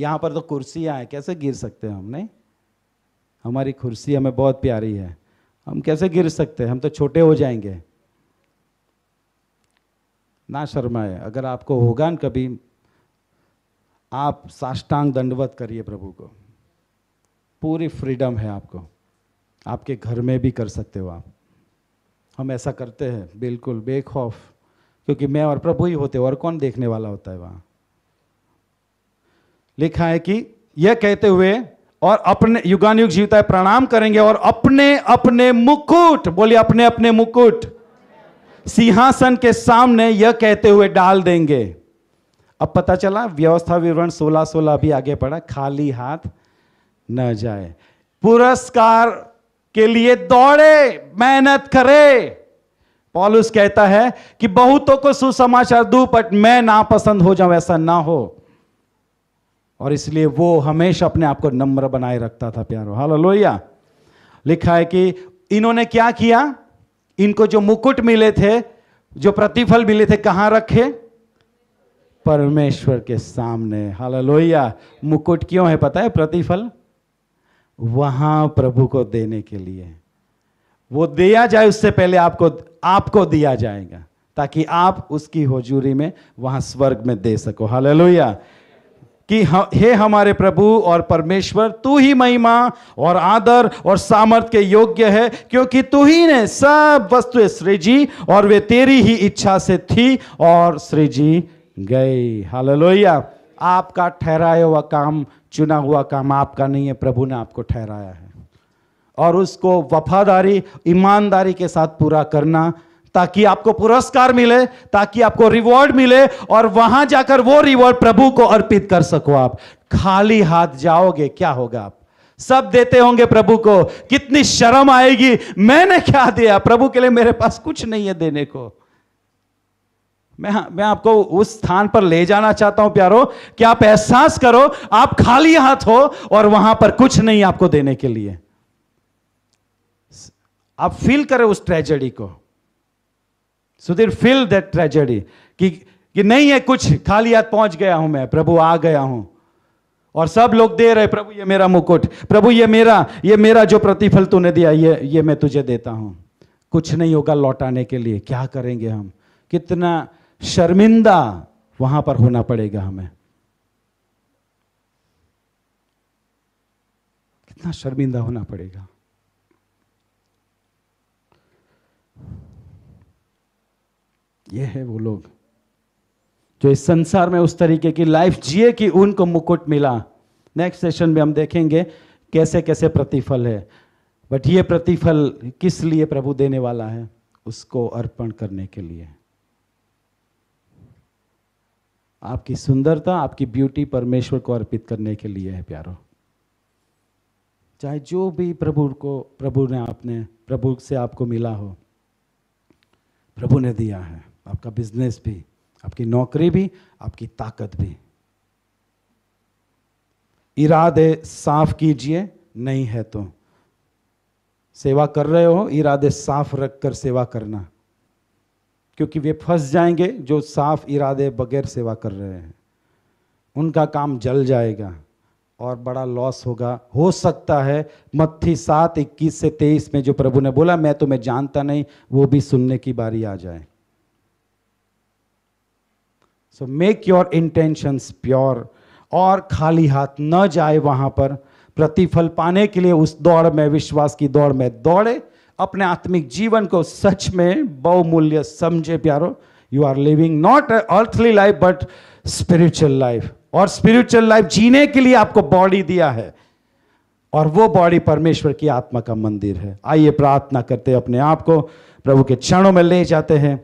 यहां पर तो कुर्सियां हैं कैसे गिर सकते हैं हम नहीं हमारी कुर्सी हमें बहुत प्यारी है हम कैसे गिर सकते हैं हम तो छोटे हो जाएंगे ना शर्माए अगर आपको होगा न कभी आप साष्टांग दंडवत करिए प्रभु को पूरी फ्रीडम है आपको आपके घर में भी कर सकते हो आप हम ऐसा करते हैं बिल्कुल बेखौफ क्योंकि मैं और प्रभु ही होते और कौन देखने वाला होता है वहां लिखा है कि यह कहते हुए और अपने युगान युग जीवता प्रणाम करेंगे और अपने अपने मुकुट बोलिए अपने अपने मुकुट सिंहासन के सामने यह कहते हुए डाल देंगे अब पता चला व्यवस्था विवरण 16 16 भी आगे पड़ा खाली हाथ न जाए पुरस्कार के लिए दौड़े मेहनत करे पॉलुस कहता है कि बहुतों को सुसमाचार दू बट मैं नापसंद हो जाऊं ऐसा ना हो और इसलिए वो हमेशा अपने आप को नम्र बनाए रखता था प्यारो हाल लोहिया लिखा है कि इन्होंने क्या किया इनको जो मुकुट मिले थे जो प्रतिफल मिले थे कहां रखे परमेश्वर के सामने हाल मुकुट क्यों है पता है प्रतिफल वहां प्रभु को देने के लिए वो दिया जाए उससे पहले आपको आपको दिया जाएगा ताकि आप उसकी हजूरी में वहां स्वर्ग में दे सको हाल लोहिया कि हे हमारे प्रभु और परमेश्वर तू ही महिमा और आदर और सामर्थ्य के योग्य है क्योंकि तू ही ने सब वस्तुएं सृजी और वे तेरी ही इच्छा से थी और सृजी गई हालेलुया आपका ठहराया हुआ काम चुना हुआ काम आपका नहीं है प्रभु ने आपको ठहराया है और उसको वफादारी ईमानदारी के साथ पूरा करना ताकि आपको पुरस्कार मिले ताकि आपको रिवॉर्ड मिले और वहां जाकर वो रिवॉर्ड प्रभु को अर्पित कर सको आप खाली हाथ जाओगे क्या होगा आप सब देते होंगे प्रभु को कितनी शर्म आएगी मैंने क्या दिया प्रभु के लिए मेरे पास कुछ नहीं है देने को मैं मैं आपको उस स्थान पर ले जाना चाहता हूं प्यारो कि आप एहसास करो आप खाली हाथ हो और वहां पर कुछ नहीं आपको देने के लिए आप फील करें उस ट्रेजेडी को सुधीर फील दैट ट्रेजेडी कि कि नहीं है कुछ खाली हाथ पहुंच गया हूं मैं प्रभु आ गया हूं और सब लोग दे रहे प्रभु ये मेरा मुकुट प्रभु ये मेरा ये मेरा जो प्रतिफल तूने दिया ये ये मैं तुझे देता हूं कुछ नहीं होगा लौटाने के लिए क्या करेंगे हम कितना शर्मिंदा वहां पर होना पड़ेगा हमें कितना शर्मिंदा होना पड़ेगा ये है वो लोग जो इस संसार में उस तरीके की लाइफ जिए कि उनको मुकुट मिला नेक्स्ट सेशन में हम देखेंगे कैसे कैसे प्रतिफल है बट ये प्रतिफल किस लिए प्रभु देने वाला है उसको अर्पण करने के लिए आपकी सुंदरता आपकी ब्यूटी परमेश्वर को अर्पित करने के लिए है प्यारो चाहे जो भी प्रभु को प्रभु ने आपने प्रभु से आपको मिला हो प्रभु ने दिया है आपका बिजनेस भी आपकी नौकरी भी आपकी ताकत भी इरादे साफ कीजिए नहीं है तो सेवा कर रहे हो इरादे साफ रख कर सेवा करना क्योंकि वे फंस जाएंगे जो साफ इरादे बगैर सेवा कर रहे हैं उनका काम जल जाएगा और बड़ा लॉस होगा हो सकता है मत्थी सात इक्कीस से तेईस में जो प्रभु ने बोला मैं तुम्हें जानता नहीं वो भी सुनने की बारी आ जाए so make your intentions pure और खाली हाथ न जाए वहां पर प्रतिफल पाने के लिए उस दौड़ में विश्वास की दौड़ में दौड़े अपने आत्मिक जीवन को सच में बहुमूल्य समझे प्यारो you are living not earthly life but spiritual life और स्पिरिचुअल लाइफ जीने के लिए आपको बॉडी दिया है और वो बॉडी परमेश्वर की आत्मा का मंदिर है आइए प्रार्थना करते अपने आप को प्रभु के क्षणों में ले जाते हैं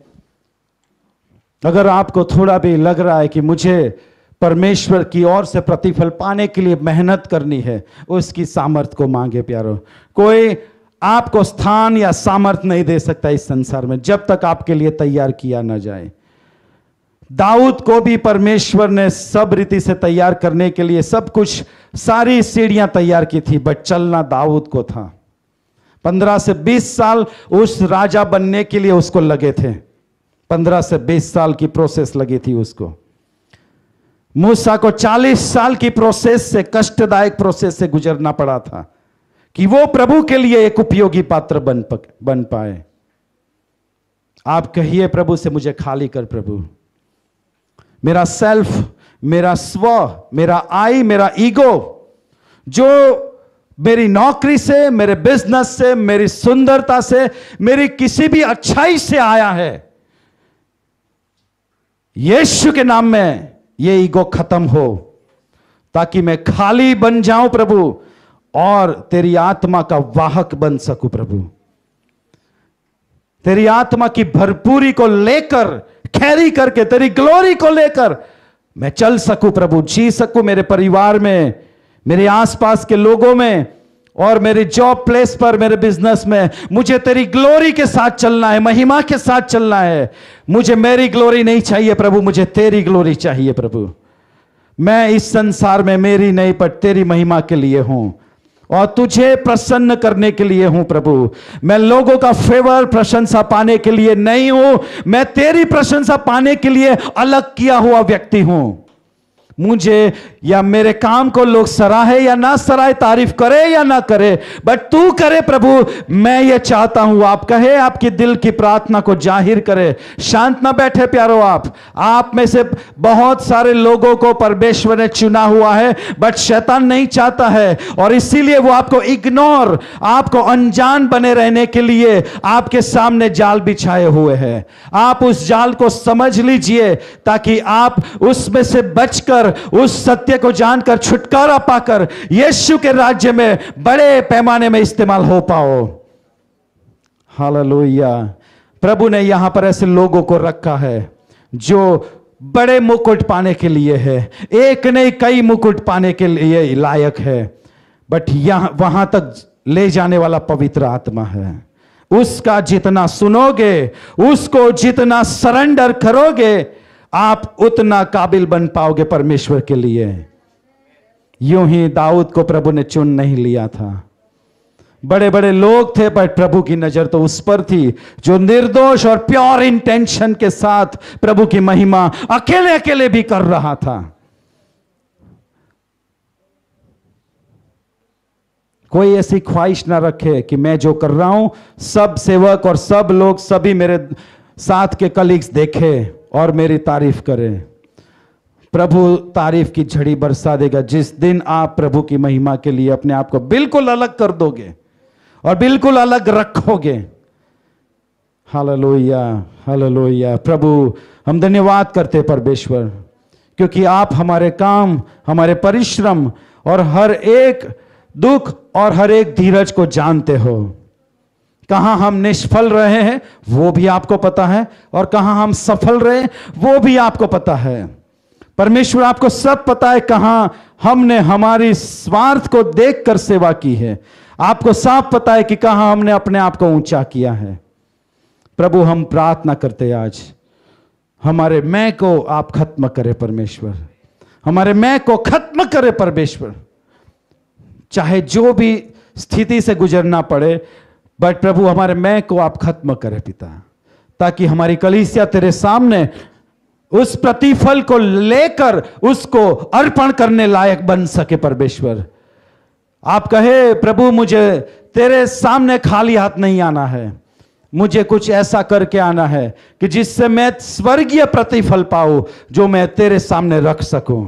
अगर आपको थोड़ा भी लग रहा है कि मुझे परमेश्वर की ओर से प्रतिफल पाने के लिए मेहनत करनी है उसकी सामर्थ को मांगे प्यारो कोई आपको स्थान या सामर्थ नहीं दे सकता इस संसार में जब तक आपके लिए तैयार किया ना जाए दाऊद को भी परमेश्वर ने सब रीति से तैयार करने के लिए सब कुछ सारी सीढ़ियां तैयार की थी बट चलना दाऊद को था पंद्रह से बीस साल उस राजा बनने के लिए उसको लगे थे पंद्रह से बीस साल की प्रोसेस लगी थी उसको मूसा को चालीस साल की प्रोसेस से कष्टदायक प्रोसेस से गुजरना पड़ा था कि वो प्रभु के लिए एक उपयोगी पात्र बन पक, बन पाए आप कहिए प्रभु से मुझे खाली कर प्रभु मेरा सेल्फ मेरा स्व मेरा आई मेरा ईगो जो मेरी नौकरी से मेरे बिजनेस से मेरी सुंदरता से मेरी किसी भी अच्छाई से आया है यीशु के नाम में ये ईगो खत्म हो ताकि मैं खाली बन जाऊं प्रभु और तेरी आत्मा का वाहक बन सकूं प्रभु तेरी आत्मा की भरपूरी को लेकर खैरी करके तेरी ग्लोरी को लेकर मैं चल सकूं प्रभु जी सकूं मेरे परिवार में मेरे आसपास के लोगों में और मेरे जॉब प्लेस पर मेरे बिजनेस में मुझे तेरी ग्लोरी के साथ चलना है महिमा के साथ चलना है मुझे मेरी ग्लोरी नहीं चाहिए प्रभु मुझे तेरी ग्लोरी चाहिए प्रभु मैं इस संसार में मेरी नहीं पर तेरी महिमा के लिए हूं और तुझे प्रसन्न करने के लिए हूं प्रभु मैं लोगों का फेवर प्रशंसा पाने के लिए नहीं हूं मैं तेरी प्रशंसा पाने के लिए अलग किया हुआ व्यक्ति हूं मुझे या मेरे काम को लोग सराहे या ना सराहे तारीफ करे या ना करे बट तू करे प्रभु मैं ये चाहता हूं आप कहे आपकी दिल की प्रार्थना को जाहिर करे शांत ना बैठे प्यारो आप आप में से बहुत सारे लोगों को परमेश्वर ने चुना हुआ है बट शैतान नहीं चाहता है और इसीलिए वो आपको इग्नोर आपको अनजान बने रहने के लिए आपके सामने जाल बिछाए हुए हैं आप उस जाल को समझ लीजिए ताकि आप उसमें से बचकर पाकर उस सत्य को जानकर छुटकारा पाकर यीशु के राज्य में बड़े पैमाने में इस्तेमाल हो पाओ हालेलुया प्रभु ने यहां पर ऐसे लोगों को रखा है जो बड़े मुकुट पाने के लिए है एक नहीं कई मुकुट पाने के लिए लायक है बट यहां वहां तक ले जाने वाला पवित्र आत्मा है उसका जितना सुनोगे उसको जितना सरेंडर करोगे आप उतना काबिल बन पाओगे परमेश्वर के लिए यूं ही दाऊद को प्रभु ने चुन नहीं लिया था बड़े बड़े लोग थे बट प्रभु की नजर तो उस पर थी जो निर्दोष और प्योर इंटेंशन के साथ प्रभु की महिमा अकेले अकेले भी कर रहा था कोई ऐसी ख्वाहिश ना रखे कि मैं जो कर रहा हूं सब सेवक और सब लोग सभी मेरे साथ के कलीग्स देखे और मेरी तारीफ करें प्रभु तारीफ की झड़ी बरसा देगा जिस दिन आप प्रभु की महिमा के लिए अपने आप को बिल्कुल अलग कर दोगे और बिल्कुल अलग रखोगे हालेलुया हालेलुया प्रभु हम धन्यवाद करते परमेश्वर क्योंकि आप हमारे काम हमारे परिश्रम और हर एक दुख और हर एक धीरज को जानते हो कहा हम निष्फल रहे हैं वो भी आपको पता है और कहा हम सफल रहे वो भी आपको पता है परमेश्वर आपको सब पता है कहां हमने हमारी स्वार्थ को देखकर सेवा की है आपको साफ पता है कि कहां हमने अपने आप को ऊंचा किया है प्रभु हम प्रार्थना करते आज हमारे मैं को आप खत्म करें परमेश्वर हमारे मैं को खत्म करे परमेश्वर चाहे जो भी स्थिति से गुजरना पड़े बट प्रभु हमारे मैं को आप खत्म करें पिता ताकि हमारी कलीसिया तेरे सामने उस प्रतिफल को लेकर उसको अर्पण करने लायक बन सके परमेश्वर आप कहे प्रभु मुझे तेरे सामने खाली हाथ नहीं आना है मुझे कुछ ऐसा करके आना है कि जिससे मैं स्वर्गीय प्रतिफल पाऊं जो मैं तेरे सामने रख सकूं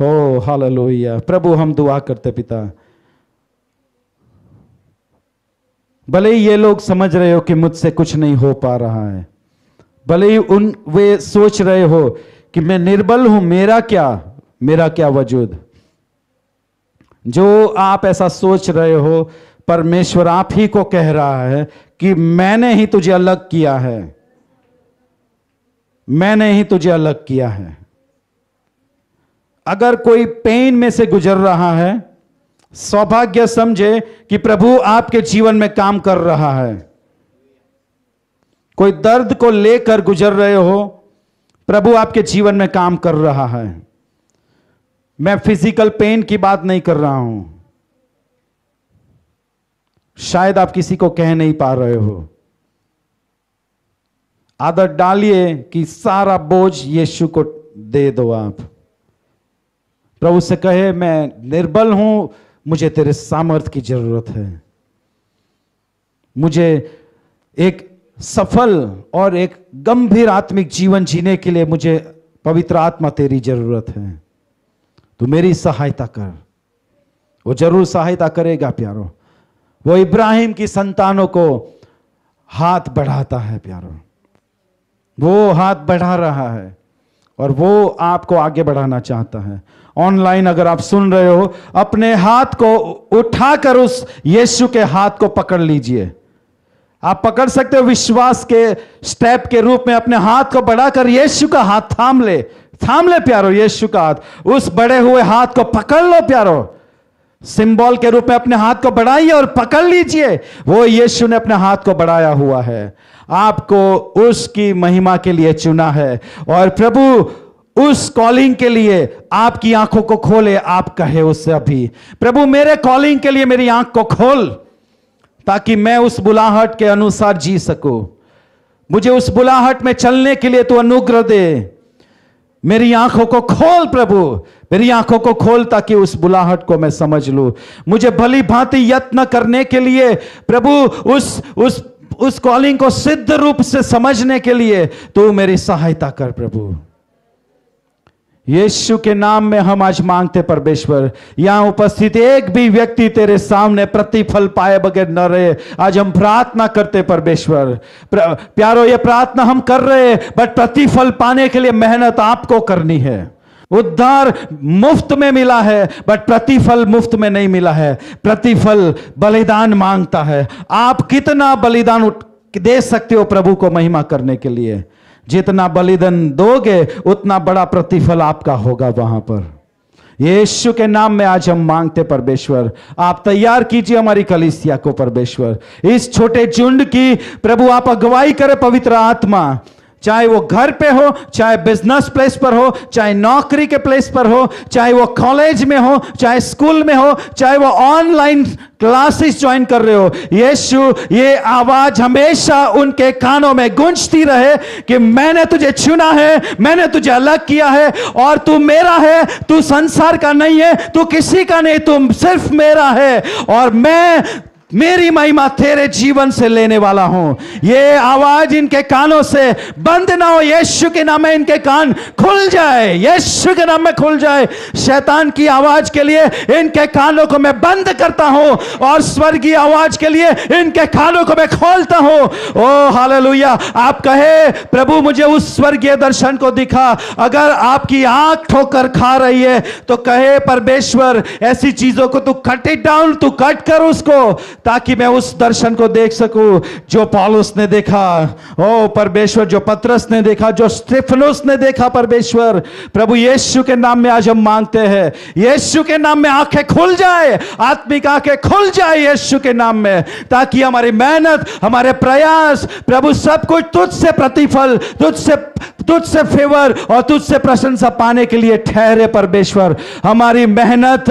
हो हाल प्रभु हम दुआ करते पिता भले ही ये लोग समझ रहे हो कि मुझसे कुछ नहीं हो पा रहा है भले ही उन वे सोच रहे हो कि मैं निर्बल हूं मेरा क्या मेरा क्या वजूद जो आप ऐसा सोच रहे हो परमेश्वर आप ही को कह रहा है कि मैंने ही तुझे अलग किया है मैंने ही तुझे अलग किया है अगर कोई पेन में से गुजर रहा है सौभाग्य समझे कि प्रभु आपके जीवन में काम कर रहा है कोई दर्द को लेकर गुजर रहे हो प्रभु आपके जीवन में काम कर रहा है मैं फिजिकल पेन की बात नहीं कर रहा हूं शायद आप किसी को कह नहीं पा रहे हो आदत डालिए कि सारा बोझ यीशु को दे दो आप प्रभु से कहे मैं निर्बल हूं मुझे तेरे सामर्थ्य की जरूरत है मुझे एक सफल और एक गंभीर आत्मिक जीवन जीने के लिए मुझे पवित्र आत्मा तेरी जरूरत है तू मेरी सहायता कर वो जरूर सहायता करेगा प्यारो वो इब्राहिम की संतानों को हाथ बढ़ाता है प्यारो वो हाथ बढ़ा रहा है और वो आपको आगे बढ़ाना चाहता है ऑनलाइन अगर आप सुन रहे हो अपने हाथ को उठाकर उस यीशु के हाथ को पकड़ लीजिए आप पकड़ सकते हो विश्वास के स्टेप के रूप में अपने हाथ को बढ़ाकर यीशु का हाथ थाम ले थाम ले प्यारो यीशु का हाथ उस बड़े हुए हाथ को पकड़ लो प्यारो सिंबल के रूप में अपने हाथ को बढ़ाइए और पकड़ लीजिए वो यीशु ने अपने हाथ को बढ़ाया हुआ है आपको उसकी महिमा के लिए चुना है और प्रभु उस कॉलिंग के लिए आपकी आंखों को खोले आप कहे उससे अभी प्रभु मेरे कॉलिंग के लिए मेरी आंख को खोल ताकि मैं उस बुलाहट के अनुसार जी सकूं मुझे उस बुलाहट में चलने के लिए तू अनुग्रह दे मेरी आंखों को खोल प्रभु मेरी आंखों को खोल ताकि उस बुलाहट को मैं समझ लू मुझे भली भांति यत्न करने के लिए प्रभु उस उस उस कॉलिंग को सिद्ध रूप से समझने के लिए तू मेरी सहायता कर प्रभु यीशु के नाम में हम आज मांगते परमेश्वर यहां उपस्थित एक भी व्यक्ति तेरे सामने प्रतिफल पाए बगैर न रहे आज हम प्रार्थना करते परमेश्वर प्यारो ये प्रार्थना हम कर रहे बट प्रतिफल पाने के लिए मेहनत आपको करनी है उद्धार मुफ्त में मिला है बट प्रतिफल मुफ्त में नहीं मिला है प्रतिफल बलिदान मांगता है आप कितना बलिदान दे सकते हो प्रभु को महिमा करने के लिए जितना बलिदान दोगे उतना बड़ा प्रतिफल आपका होगा वहां पर यीशु के नाम में आज हम मांगते परमेश्वर आप तैयार कीजिए हमारी कलिसिया को परमेश्वर इस छोटे झुंड की प्रभु आप अगुवाई करें पवित्र आत्मा चाहे वो घर पे हो चाहे बिजनेस प्लेस पर हो चाहे नौकरी के प्लेस पर हो चाहे वो कॉलेज में हो चाहे स्कूल में हो चाहे वो ऑनलाइन क्लासेस ज्वाइन कर रहे हो यीशु ये आवाज हमेशा उनके कानों में गूंजती रहे कि मैंने तुझे चुना है मैंने तुझे अलग किया है और तू मेरा है तू संसार का नहीं है तू किसी का नहीं तुम सिर्फ मेरा है और मैं मेरी महिमा तेरे जीवन से लेने वाला हूं ये आवाज इनके कानों से बंद ना हो यीशु के नाम में इनके कान खुल जाए यीशु के नाम में खुल जाए शैतान की आवाज के लिए इनके कानों को मैं बंद करता हूं और स्वर्गीय आवाज के लिए इनके कानों को मैं खोलता हूं ओ हालेलुया आप कहे प्रभु मुझे उस स्वर्गीय दर्शन को दिखा अगर आपकी आंख ठोकर खा रही है तो कहे परमेश्वर ऐसी चीजों को तू कट इट डाउन तू कट कर उसको ताकि मैं उस दर्शन को देख सकूं जो पॉलुस ने देखा ओ परमेश्वर जो पत्रस ने देखा जो स्टेफनोस ने देखा परमेश्वर प्रभु यीशु के नाम में आज हम मांगते हैं यीशु के नाम में आंखें खुल जाए आत्मिक आंखें खुल जाए यीशु के नाम में ताकि हमारी मेहनत हमारे प्रयास प्रभु सब कुछ तुझसे प्रतिफल तुझसे तुझसे फेवर और तुझसे प्रशंसा पाने के लिए ठहरे परमेश्वर हमारी मेहनत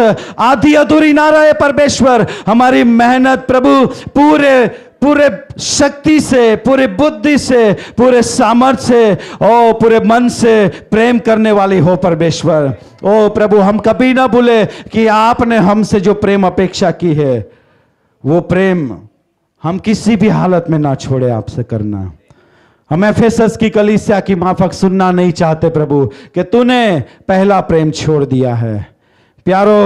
आधी अधूरी ना रहे परमेश्वर हमारी मेहनत प्रभु पूरे पूरे शक्ति से पूरे बुद्धि से पूरे सामर्थ्य से ओ पूरे मन से प्रेम करने वाली हो परमेश्वर ओ प्रभु हम कभी ना भूले कि आपने हमसे जो प्रेम अपेक्षा की है वो प्रेम हम किसी भी हालत में ना छोड़े आपसे करना हम एफेसस की कलिसिया की माफक सुनना नहीं चाहते प्रभु कि तूने पहला प्रेम छोड़ दिया है प्यारो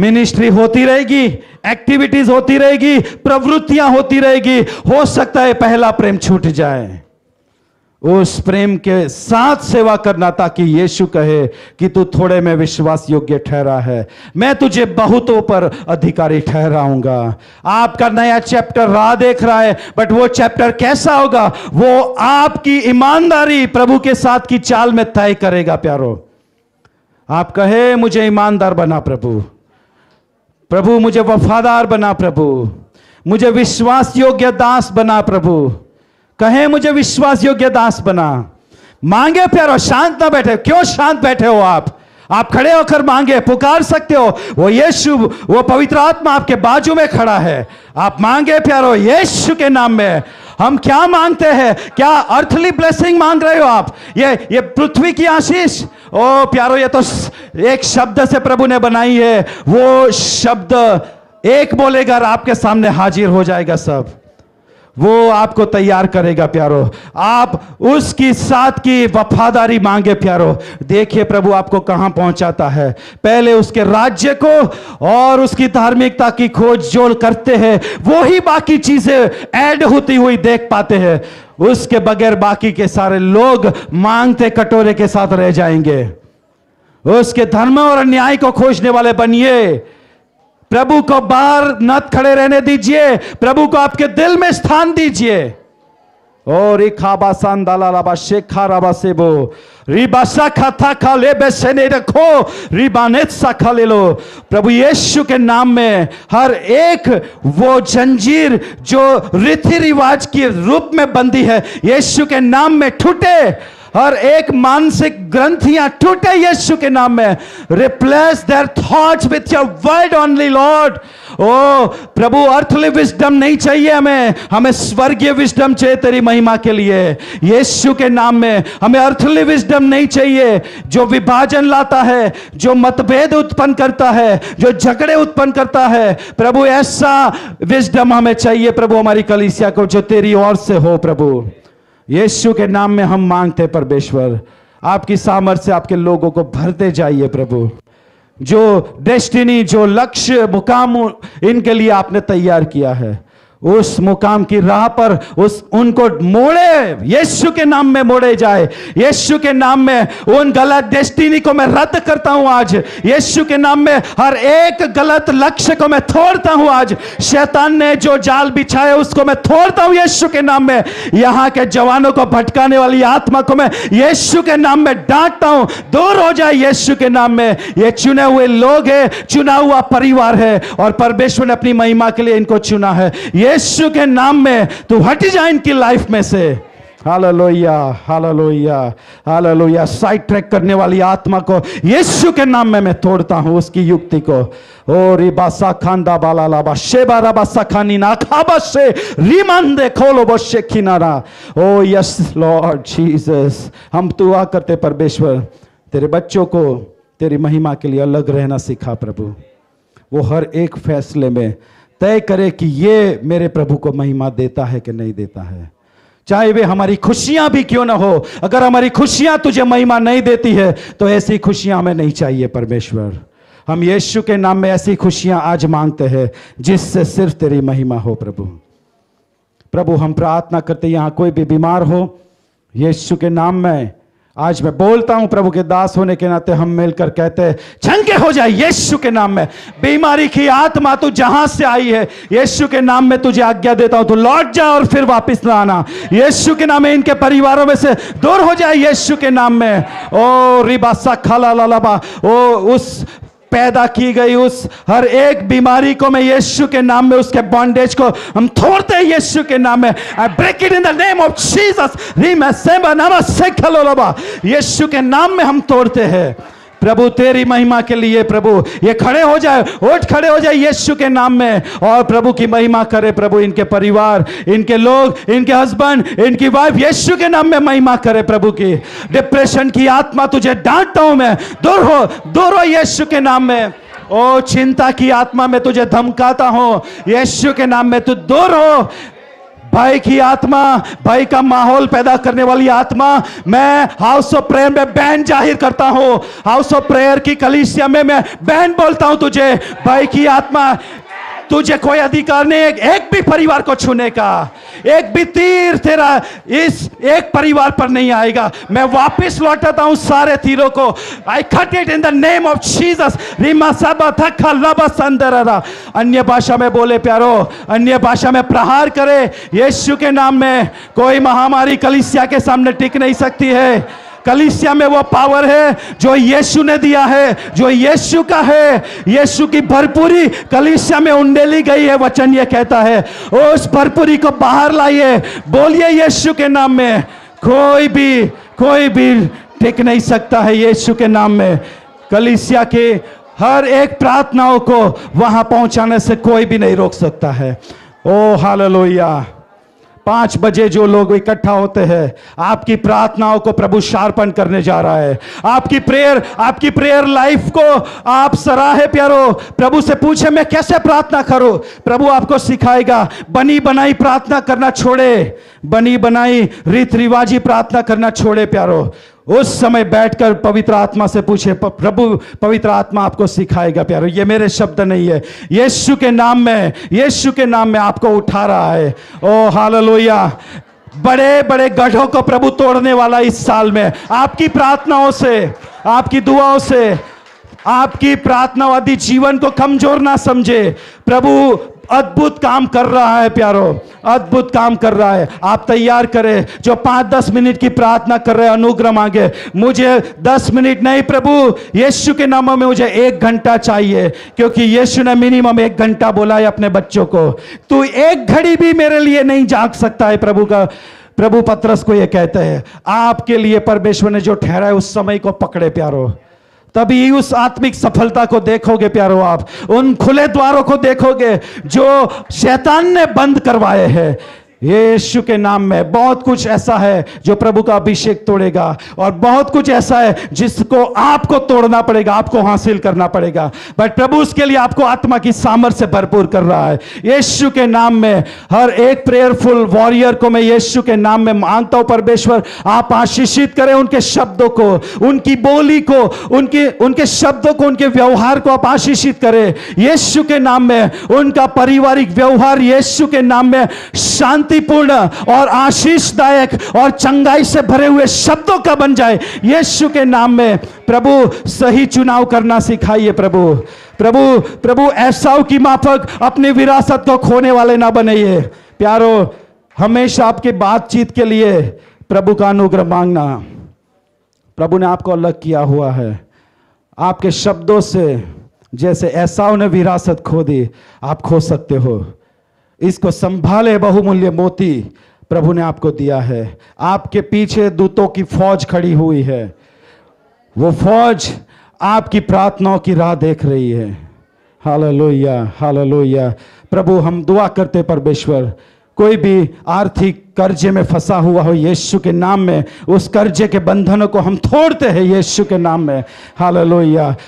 मिनिस्ट्री होती रहेगी एक्टिविटीज होती रहेगी प्रवृत्तियां होती रहेगी हो सकता है पहला प्रेम छूट जाए उस प्रेम के साथ सेवा करना ताकि यीशु कहे कि तू थोड़े में विश्वास योग्य ठहरा है मैं तुझे बहुतों पर अधिकारी ठहराऊंगा आपका नया चैप्टर राह देख रहा है बट वो चैप्टर कैसा होगा वो आपकी ईमानदारी प्रभु के साथ की चाल में तय करेगा प्यारो आप कहे मुझे ईमानदार बना प्रभु प्रभु मुझे वफादार बना प्रभु मुझे विश्वास योग्य दास बना प्रभु कहे मुझे विश्वास योग्य दास बना मांगे प्यारो शांत ना बैठे क्यों शांत बैठे हो आप आप खड़े होकर मांगे पुकार सकते हो वो यीशु वो पवित्र आत्मा आपके बाजू में खड़ा है आप मांगे प्यारो यीशु के नाम में हम क्या मांगते हैं क्या अर्थली ब्लेसिंग मांग रहे हो आप ये ये पृथ्वी की आशीष ओ प्यारो ये तो एक शब्द से प्रभु ने बनाई है वो शब्द एक बोलेगा आपके सामने हाजिर हो जाएगा सब वो आपको तैयार करेगा प्यारो आप उसकी साथ की वफादारी मांगे प्यारो देखिए प्रभु आपको कहां पहुंचाता है पहले उसके राज्य को और उसकी धार्मिकता की खोज जोल करते हैं वो ही बाकी चीजें ऐड होती हुई देख पाते हैं उसके बगैर बाकी के सारे लोग मांगते कटोरे के साथ रह जाएंगे उसके धर्म और अन्याय को खोजने वाले बनिए प्रभु को बाहर नत खड़े रहने दीजिए प्रभु को आपके दिल में स्थान दीजिए और इखाबासान दाला रखो सा खा ले लो प्रभु यीशु के नाम में हर एक वो जंजीर जो रीति रिवाज के रूप में बंदी है यीशु के नाम में ठूटे हर एक मानसिक ग्रंथियां टूटे यीशु के नाम में replace their thoughts with your word only Lord ओ प्रभु अर्थली विस्डम नहीं चाहिए हमें हमें स्वर्गीय विस्डम चाहिए तेरी महिमा के लिए यीशु के नाम में हमें अर्थली विस्डम नहीं चाहिए जो विभाजन लाता है जो मतभेद उत्पन्न करता है जो झगड़े उत्पन्न करता है प्रभु ऐसा विस्डम हमें चाहिए प्रभु हमारी कलिसिया को जो तेरी ओर से हो प्रभु यीशु के नाम में हम मांगते परमेश्वर आपकी सामर्थ्य आपके लोगों को भरते जाइए प्रभु जो डेस्टिनी जो लक्ष्य मुकाम इनके लिए आपने तैयार किया है उस मुकाम की राह पर उस उनको मोड़े यीशु के नाम में मोड़े जाए यीशु के नाम में उन गलत डेस्टिनी को मैं रद्द करता हूं आज यीशु के नाम में हर एक गलत लक्ष्य को मैं तोड़ता हूं आज शैतान ने जो जाल बिछाए उसको मैं तोड़ता हूं यीशु के नाम में यहां के जवानों को भटकाने वाली आत्मा को मैं यीशु के नाम में डांटता हूं दूर हो जाए यीशु के नाम में ये चुने हुए लोग है चुना हुआ परिवार है और परमेश्वर ने अपनी महिमा के लिए इनको चुना है ये यीशु के नाम में तू हट जा इनकी लाइफ में से hallelujah hallelujah hallelujah side track करने वाली आत्मा को यीशु के नाम में मैं तोड़ता हूं उसकी युक्ति को ओ री बासा खांदा बाला लाबा शे बारा बासा खानी ना खाबा से दे खोलो बशे किनारा ओ यस लॉर्ड जीसस हम दुआ करते परमेश्वर तेरे बच्चों को तेरी महिमा के लिए अलग रहना सिखा प्रभु वो हर एक फैसले में तय करे कि ये मेरे प्रभु को महिमा देता है कि नहीं देता है चाहे वे हमारी खुशियां भी क्यों ना हो अगर हमारी खुशियां तुझे महिमा नहीं देती है तो ऐसी खुशियां हमें नहीं चाहिए परमेश्वर हम यीशु के नाम में ऐसी खुशियां आज मांगते हैं जिससे सिर्फ तेरी महिमा हो प्रभु प्रभु हम प्रार्थना करते यहां कोई भी बीमार हो यीशु के नाम में आज मैं बोलता हूं प्रभु के दास होने के नाते हम मिलकर कहते हैं झंके हो जाए यीशु के नाम में बीमारी की आत्मा तू जहां से आई है यीशु के नाम में तुझे आज्ञा देता हूं तू लौट जा और फिर वापस ना आना यीशु के नाम में इनके परिवारों में से दूर हो जाए यीशु के नाम में ओ रिबासा खाला लाला ओ उस पैदा की गई उस हर एक बीमारी को मैं यीशु के नाम में उसके बॉन्डेज को हम थोड़ते हैं यीशु के नाम में I break it in the name of Jesus रीम मैं सेबा नामा यीशु के नाम में हम तोड़ते हैं प्रभु तेरी महिमा के लिए प्रभु ये खड़े हो जाए उठ खड़े हो जाए यीशु के नाम में और प्रभु की महिमा करे प्रभु इनके परिवार इनके लोग इनके हस्बैंड इनकी वाइफ यीशु के नाम में महिमा करे प्रभु की डिप्रेशन की आत्मा तुझे डांटता हूं मैं दूर हो दूर हो यीशु के नाम में ओ चिंता की आत्मा में तुझे धमकाता हूं यीशु के नाम में तू दूर हो भय की आत्मा भय का माहौल पैदा करने वाली आत्मा मैं हाउस ऑफ प्रेयर में बैन जाहिर करता हूं हाउस ऑफ प्रेयर की कलिसिया में मैं बैन बोलता हूं तुझे भय की आत्मा तुझे कोई अधिकार नहीं एक, एक भी परिवार को छूने का एक भी तीर तेरा इस एक परिवार पर नहीं आएगा मैं वापस लौटाता हूं सारे तीरों को I cut it in the name of Jesus रिमा सब थका अन्य भाषा में बोले प्यारो अन्य भाषा में प्रहार करे यीशु के नाम में कोई महामारी कलिसिया के सामने टिक नहीं सकती है कलिसिया में वो पावर है जो यीशु ने दिया है जो यीशु का है यीशु की भरपूरी कलिसिया में उंडेली गई है वचन ये कहता है उस भरपूरी को बाहर लाइए बोलिए यीशु के नाम में कोई भी कोई भी टिक नहीं सकता है यीशु के नाम में कलिसिया के हर एक प्रार्थनाओं को वहां पहुंचाने से कोई भी नहीं रोक सकता है ओ हालेलुया पांच बजे जो लोग इकट्ठा होते हैं आपकी प्रार्थनाओं को प्रभु शार्पण करने जा रहा है आपकी प्रेयर आपकी प्रेयर लाइफ को आप सराहे प्यारो प्रभु से पूछे मैं कैसे प्रार्थना करो प्रभु आपको सिखाएगा बनी बनाई प्रार्थना करना छोड़े बनी बनाई रीत रिवाजी प्रार्थना करना छोड़े प्यारो उस समय बैठकर पवित्र आत्मा से पूछे प्रभु पवित्र आत्मा आपको सिखाएगा प्यारो ये मेरे शब्द नहीं है यीशु के नाम में यीशु के नाम में आपको उठा रहा है ओ हालेलुया बड़े बड़े गढ़ों को प्रभु तोड़ने वाला इस साल में आपकी प्रार्थनाओं से आपकी दुआओं से आपकी प्रार्थनावादी जीवन को कमजोर ना समझे प्रभु अद्भुत काम कर रहा है प्यारो अद्भुत काम कर रहा है आप तैयार करें जो पांच दस मिनट की प्रार्थना कर रहे अनुग्रह मांगे मुझे दस मिनट नहीं प्रभु यीशु के नाम में मुझे एक घंटा चाहिए क्योंकि यीशु ने मिनिमम एक घंटा बोला है अपने बच्चों को तू एक घड़ी भी मेरे लिए नहीं जाग सकता है प्रभु का प्रभु पत्रस को यह कहते हैं आपके लिए परमेश्वर ने जो ठहरा है उस समय को पकड़े प्यारो तभी उस आत्मिक सफलता को देखोगे प्यारो आप उन खुले द्वारों को देखोगे जो शैतान ने बंद करवाए हैं यीशु के नाम में बहुत कुछ ऐसा है जो प्रभु का अभिषेक तोड़ेगा और बहुत कुछ ऐसा है जिसको आपको तोड़ना पड़ेगा आपको हासिल करना पड़ेगा बट प्रभु उसके लिए आपको आत्मा की सामर्थ्य भरपूर कर रहा है यीशु के नाम में हर एक प्रेयरफुल वॉरियर को मैं यीशु के नाम में मानता हूं परमेश्वर आप आशीषित करें उनके शब्दों को उनकी बोली को उनके उनके शब्दों को उनके व्यवहार को आप आशीषित करें यीशु के नाम में उनका पारिवारिक व्यवहार यीशु के नाम में शांति शांतिपूर्ण और आशीषदायक और चंगाई से भरे हुए शब्दों का बन जाए यीशु के नाम में प्रभु सही चुनाव करना सिखाइए प्रभु प्रभु प्रभु ऐसा की माफक अपनी विरासत को खोने वाले ना बनाइए प्यारो हमेशा आपकी बातचीत के लिए प्रभु का अनुग्रह मांगना प्रभु ने आपको अलग किया हुआ है आपके शब्दों से जैसे ऐसा उन्हें विरासत खो दी आप खो सकते हो इसको संभाले बहुमूल्य मोती प्रभु ने आपको दिया है आपके पीछे दूतों की फौज खड़ी हुई है वो फौज आपकी प्रार्थनाओं की राह देख रही है हालेलुया हालेलुया प्रभु हम दुआ करते परमेश्वर कोई भी आर्थिक कर्जे में फंसा हुआ हो यीशु के नाम में उस कर्जे के बंधनों को हम तोड़ते हैं यीशु के नाम में हाल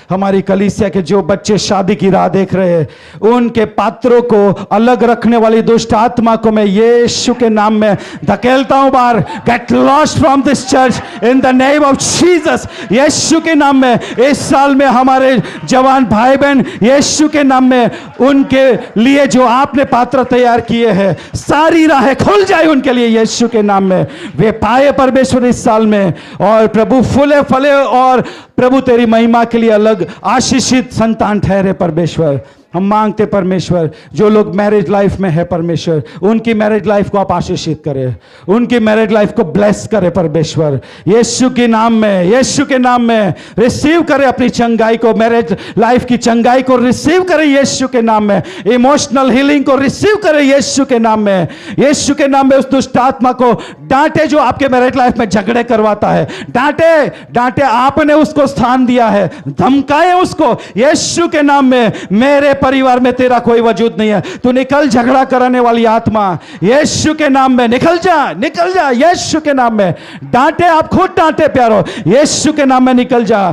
हमारी कलीसिया के जो बच्चे शादी की राह देख रहे हैं उनके पात्रों को अलग रखने वाली दुष्ट आत्मा को मैं यीशु के नाम में धकेलता हूं बार get lost from this church in the name of Jesus Yeshu के नाम में इस साल में हमारे जवान भाई बहन यीशु के नाम में उनके लिए जो आपने पात्र तैयार किए हैं सारी राहें खुल जाए उनके लिए लिए यीशु के नाम में वे पाए परमेश्वर इस साल में और प्रभु फूले फले और प्रभु तेरी महिमा के लिए अलग आशीषित संतान ठहरे परमेश्वर हम मांगते परमेश्वर जो लोग मैरिज लाइफ में है परमेश्वर उनकी मैरिज लाइफ को आप आशीषित करें उनकी मैरिज लाइफ को ब्लेस करें परमेश्वर यीशु के नाम में यीशु के नाम में रिसीव करें अपनी चंगाई को मैरिज लाइफ की चंगाई को रिसीव करें यीशु के नाम में इमोशनल हीलिंग को रिसीव करें यीशु के नाम में यीशु के नाम में उस दुष्ट आत्मा को डांटे जो आपके मैरिज लाइफ में झगड़े करवाता है डांटे डांटे आपने उसको स्थान दिया है धमकाए उसको यीशु के नाम में मेरे परिवार में तेरा कोई वजूद नहीं है तू निकल झगड़ा कराने वाली आत्मा यीशु के नाम में निकल जा निकल जा यीशु के नाम में डांटे आप खुद डांटे प्यारो यीशु के नाम में निकल जा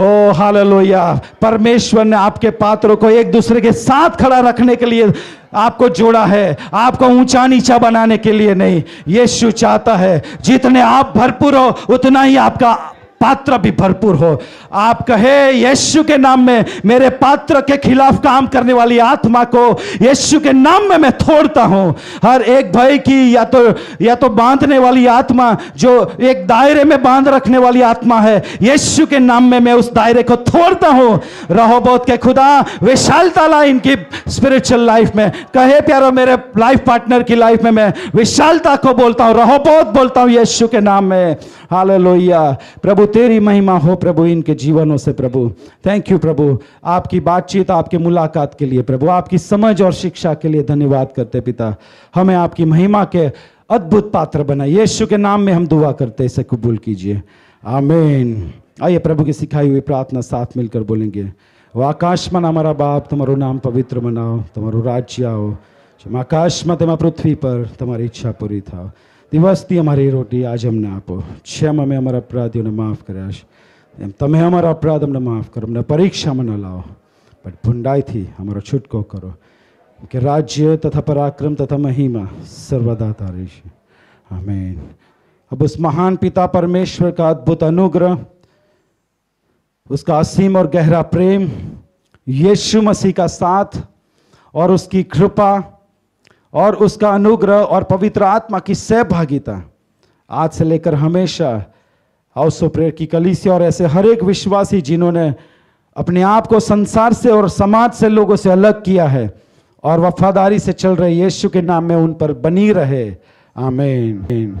ओ हालेलुया परमेश्वर ने आपके पात्रों को एक दूसरे के साथ खड़ा रखने के लिए आपको जोड़ा है आपको ऊंचा नीचा बनाने के लिए नहीं यीशु चाहता है जितने आप भरपूर हो उतना ही आपका पात्र भी भरपूर हो आप कहे यीशु के नाम में मेरे पात्र के खिलाफ काम करने वाली आत्मा को यीशु के नाम में मैं थोड़ता हूं हर एक भाई की या तो या तो बांधने वाली आत्मा जो एक दायरे में बांध रखने वाली आत्मा है यीशु के नाम में मैं उस दायरे को थोड़ता हूं रहो बहुत के खुदा विशालता ला इनकी स्पिरिचुअल लाइफ में कहे प्यारो मेरे लाइफ पार्टनर की लाइफ में मैं विशालता को बोलता हूं रहो बहुत बोलता हूं यीशु के नाम में हाल प्रभु तेरी महिमा हो प्रभु इनके जीवनों से प्रभु थैंक यू प्रभु आपकी बातचीत आपके मुलाकात के लिए प्रभु आपकी समझ और शिक्षा के लिए धन्यवाद करते पिता हमें आपकी महिमा के अद्भुत पात्र बनाए यीशु के नाम में हम दुआ करते इसे कबूल कीजिए आमीन आइए प्रभु की सिखाई हुई प्रार्थना साथ मिलकर बोलेंगे वो आकाश मना हमारा बाप तुम्हारो नाम पवित्र બનાવો तुम्हारो राज्य आओ आकाश मत पृथ्वी पर तुम्हारी इच्छा पूरी था दिवस थी अमरी रोटी आज अमने आपो क्षम अमे अमर अपराधी ने माफ कराया एम तमे अमर अपराध अमने माफ करो अमने परीक्षा में न लाओ बट भुंडाई थी अमर छुटको करो के राज्य तथा पराक्रम तथा महिमा सर्वदा तारीश आमीन अब उस महान पिता परमेश्वर का अद्भुत अनुग्रह उसका असीम और गहरा प्रेम यीशु मसीह का साथ और उसकी कृपा और उसका अनुग्रह और पवित्र आत्मा की सहभागिता आज से लेकर हमेशा हाउस ऑफ प्रेयर की कलीसिया और ऐसे हर एक विश्वासी जिन्होंने अपने आप को संसार से और समाज से लोगों से अलग किया है और वफादारी से चल रहे यीशु के नाम में उन पर बनी रहे आमेन